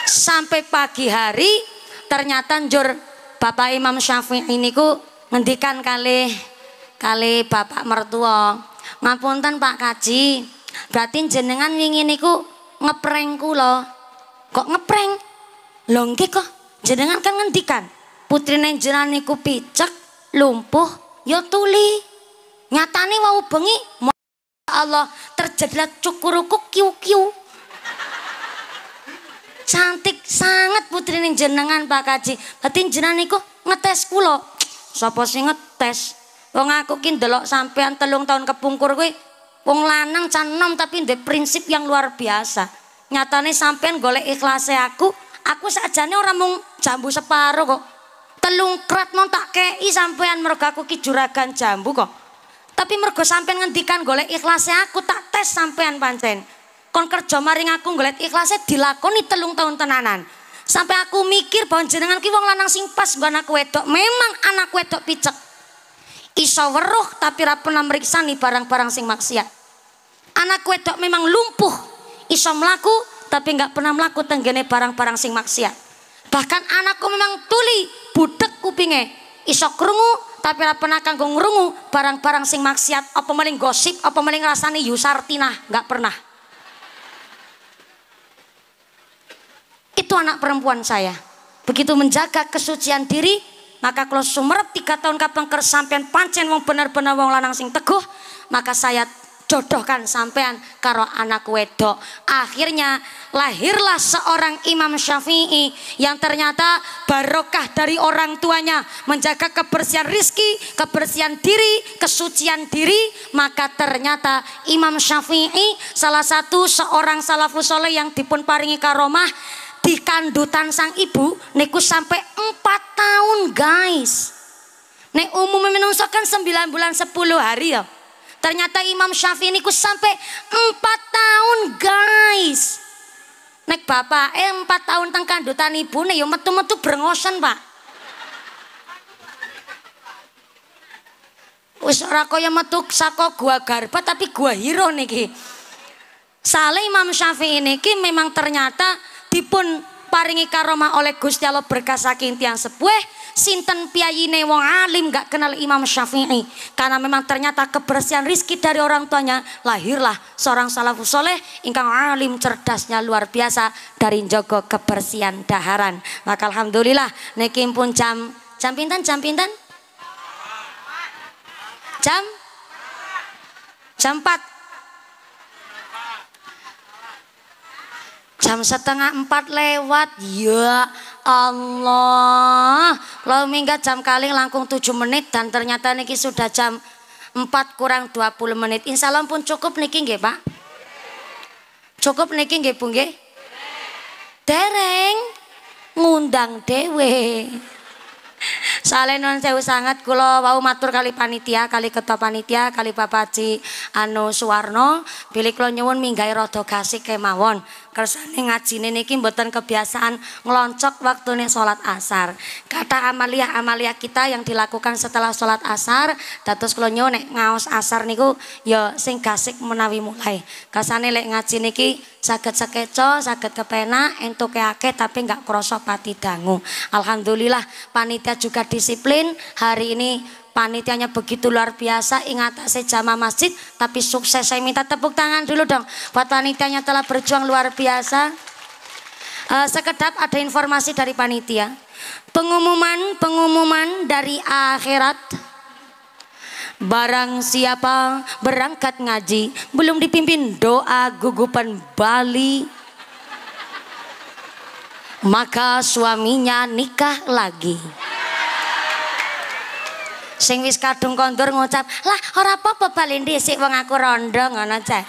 sampai pagi hari ternyata njur bapak Imam Syafi'i ini ku ngendikan kali kali bapak mertua ngapunten Pak Kaji berarti jenengan wingi niku ngeprengku loh kok ngepreng longki kok jenengan kan ngendikan putri neng jenengan niku picek lumpuh yo ya tuli nyatane wau bengi Allah terjadilah cukurukuk kiu kiu cantik sangat putri neng jenengan Pak Kaji berarti jenengan niku ngetes kulo sopo sih ngetes wong aku kin delok sampean telung tahun kepungkur gue wong lanang canom tapi ini prinsip yang luar biasa nyatane sampean golek ikhlasnya aku aku sajane orang mung jambu separo kok telung krat non tak kei sampean mergo aku ki jambu kok tapi mergo sampean ngendikan golek ikhlasnya aku tak tes sampean pancen kon kerja maring aku golek ikhlasnya dilakoni telung tahun tenanan sampai aku mikir bahwa jenengan ki wong lanang sing pas gue anak wedok memang anak wedok picek iso weruh tapi ra pernah nih barang-barang sing maksiat anak wedok memang lumpuh iso melaku tapi nggak pernah melaku tenggene barang-barang sing maksiat. Bahkan anakku memang tuli, budek kupinge, iso krungu tapi ora pernah kanggo ngrungu barang-barang sing maksiat, apa maling gosip, apa maling rasani yusartinah, nggak pernah. Itu anak perempuan saya. Begitu menjaga kesucian diri, maka kalau sumerep tiga tahun kapan kersampian pancen wong bener-bener wong lanang sing teguh, maka saya dijodohkan sampean karo anak wedok. Akhirnya lahirlah seorang Imam Syafi'i yang ternyata barokah dari orang tuanya menjaga kebersihan rizki, kebersihan diri, kesucian diri. Maka ternyata Imam Syafi'i salah satu seorang salafus soleh yang dipun karomah di kandutan sang ibu niku sampai empat tahun guys. Nek umum menungso kan 9 bulan sepuluh hari ya. Ternyata Imam Syafi'i ini sampai 4 tahun guys. Nek bapak eh 4 tahun teng kandutan nih, yo ya metu-metu brengosen, Pak. Wis ora kaya metu saka gua garba tapi gua hiro niki. Sale Imam Syafi'i niki memang ternyata dipun diparingi karomah oleh Gusti Allah berkah saking tiang sepuh sinten piyayine wong alim gak kenal Imam Syafi'i karena memang ternyata kebersihan rizki dari orang tuanya lahirlah seorang salafus soleh ingkang alim cerdasnya luar biasa dari jogo kebersihan daharan maka alhamdulillah niki pun jam jam pinten jam pinten jam jam 4 Jam setengah empat lewat. Ya Allah. Lo minggat jam kali langkung tujuh menit dan ternyata niki sudah jam empat kurang dua puluh menit. Insya Allah pun cukup niki nggih, Pak. Cukup niki nggih, Bu nggih. Dereng ngundang dewe. Soale non sewu sangat kulo wau matur kali panitia, kali ketua panitia, kali Bapak Haji Anu Suwarno, bilih kula nyuwun minggai roto gasik kemawon. Kersane ngajine niki mboten kebiasaan waktu nih sholat asar. Kata amalia amalia kita yang dilakukan setelah sholat asar, dados kula nyuwun nek ngaos asar niku yo ya sing gasik menawi mulai. Kasane lek ngaji niki sakit sekeco, saged kepenak, entuke akeh tapi nggak krosok pati dangu. Alhamdulillah panitia juga disiplin hari ini panitianya begitu luar biasa ingat saya jamaah masjid tapi sukses saya minta tepuk tangan dulu dong buat panitianya telah berjuang luar biasa uh, sekedap ada informasi dari panitia pengumuman pengumuman dari akhirat Barang siapa berangkat ngaji belum dipimpin doa gugupan Bali maka suaminya nikah lagi. sing wis kadung kondur ngucap lah ora apa-apa bali ndhisik wong aku rondong, ngono cah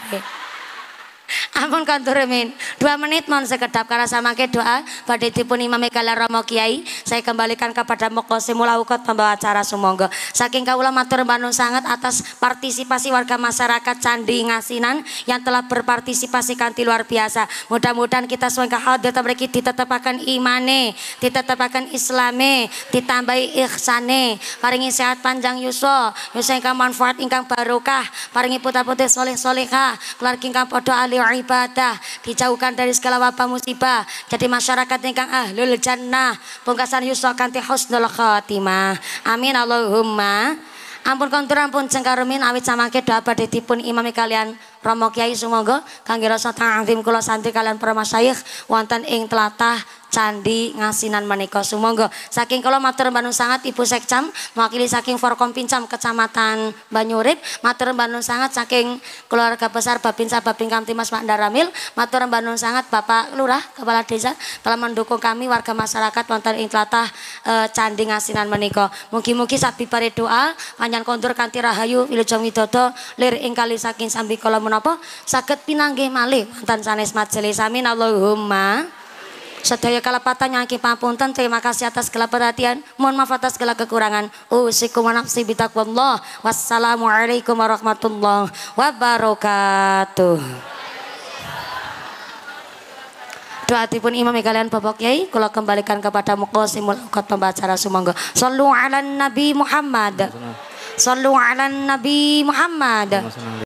Ampun kantor min. Dua menit mohon sekedap karena sama ke doa. Pada tipun imam kala romo kiai. Saya kembalikan kepada moko semula ukot pembawa acara sumonggo. Saking kaula matur banun sangat atas partisipasi warga masyarakat Candi Ngasinan yang telah berpartisipasi kanti luar biasa. Mudah-mudahan kita semua kehadir mereka akan imane, akan islame, ditambahi ikhsane, paringi sehat panjang yuso, yuso ingkang manfaat ingkang barokah, paringi putra putih soleh solehah, keluarga ingkang podo ahli dari ibadah, dijauhkan dari segala wabah musibah, jadi masyarakat ingkang ahlul jannah, pungkasan yusra kanthi husnul khotimah. Amin Allahumma. Ampun kontur ampun cengkarumin awit samake doa badhe tipun imami kalian Romo Kiai sumangga kangge rasa ta'zim kula santri kalian para masyayikh wonten ing telatah Candi Ngasinan menika sumangga. Saking kula matur mbanun sangat Ibu Sekcam mewakili saking Forkom Pincam Kecamatan Banyurip, matur mbanun sangat saking keluarga besar Babinsa Babin Kanti Pak Daramil, matur mbanun sangat Bapak Lurah Kepala Desa telah mendukung kami warga masyarakat wonten ing tlatah e, Candi Ngasinan menika. Mugi-mugi sabibare doa panjang kondur kanthi rahayu wilujeng widodo lir ing kali saking sambi kala menapa saged pinanggih malih wonten sanes majelis amin Allahumma Sedaya kalapatan kita punten Terima kasih atas segala perhatian. Mohon maaf atas segala kekurangan. Usikum nafsi bitaqwallah. Wassalamualaikum warahmatullahi wabarakatuh. Doa tipun imam kalian bapak yai kalau kembalikan kepada muqasimul ukat pembacara sumangga. Sallu ala Nabi Muhammad. Sallu ala Nabi Muhammad.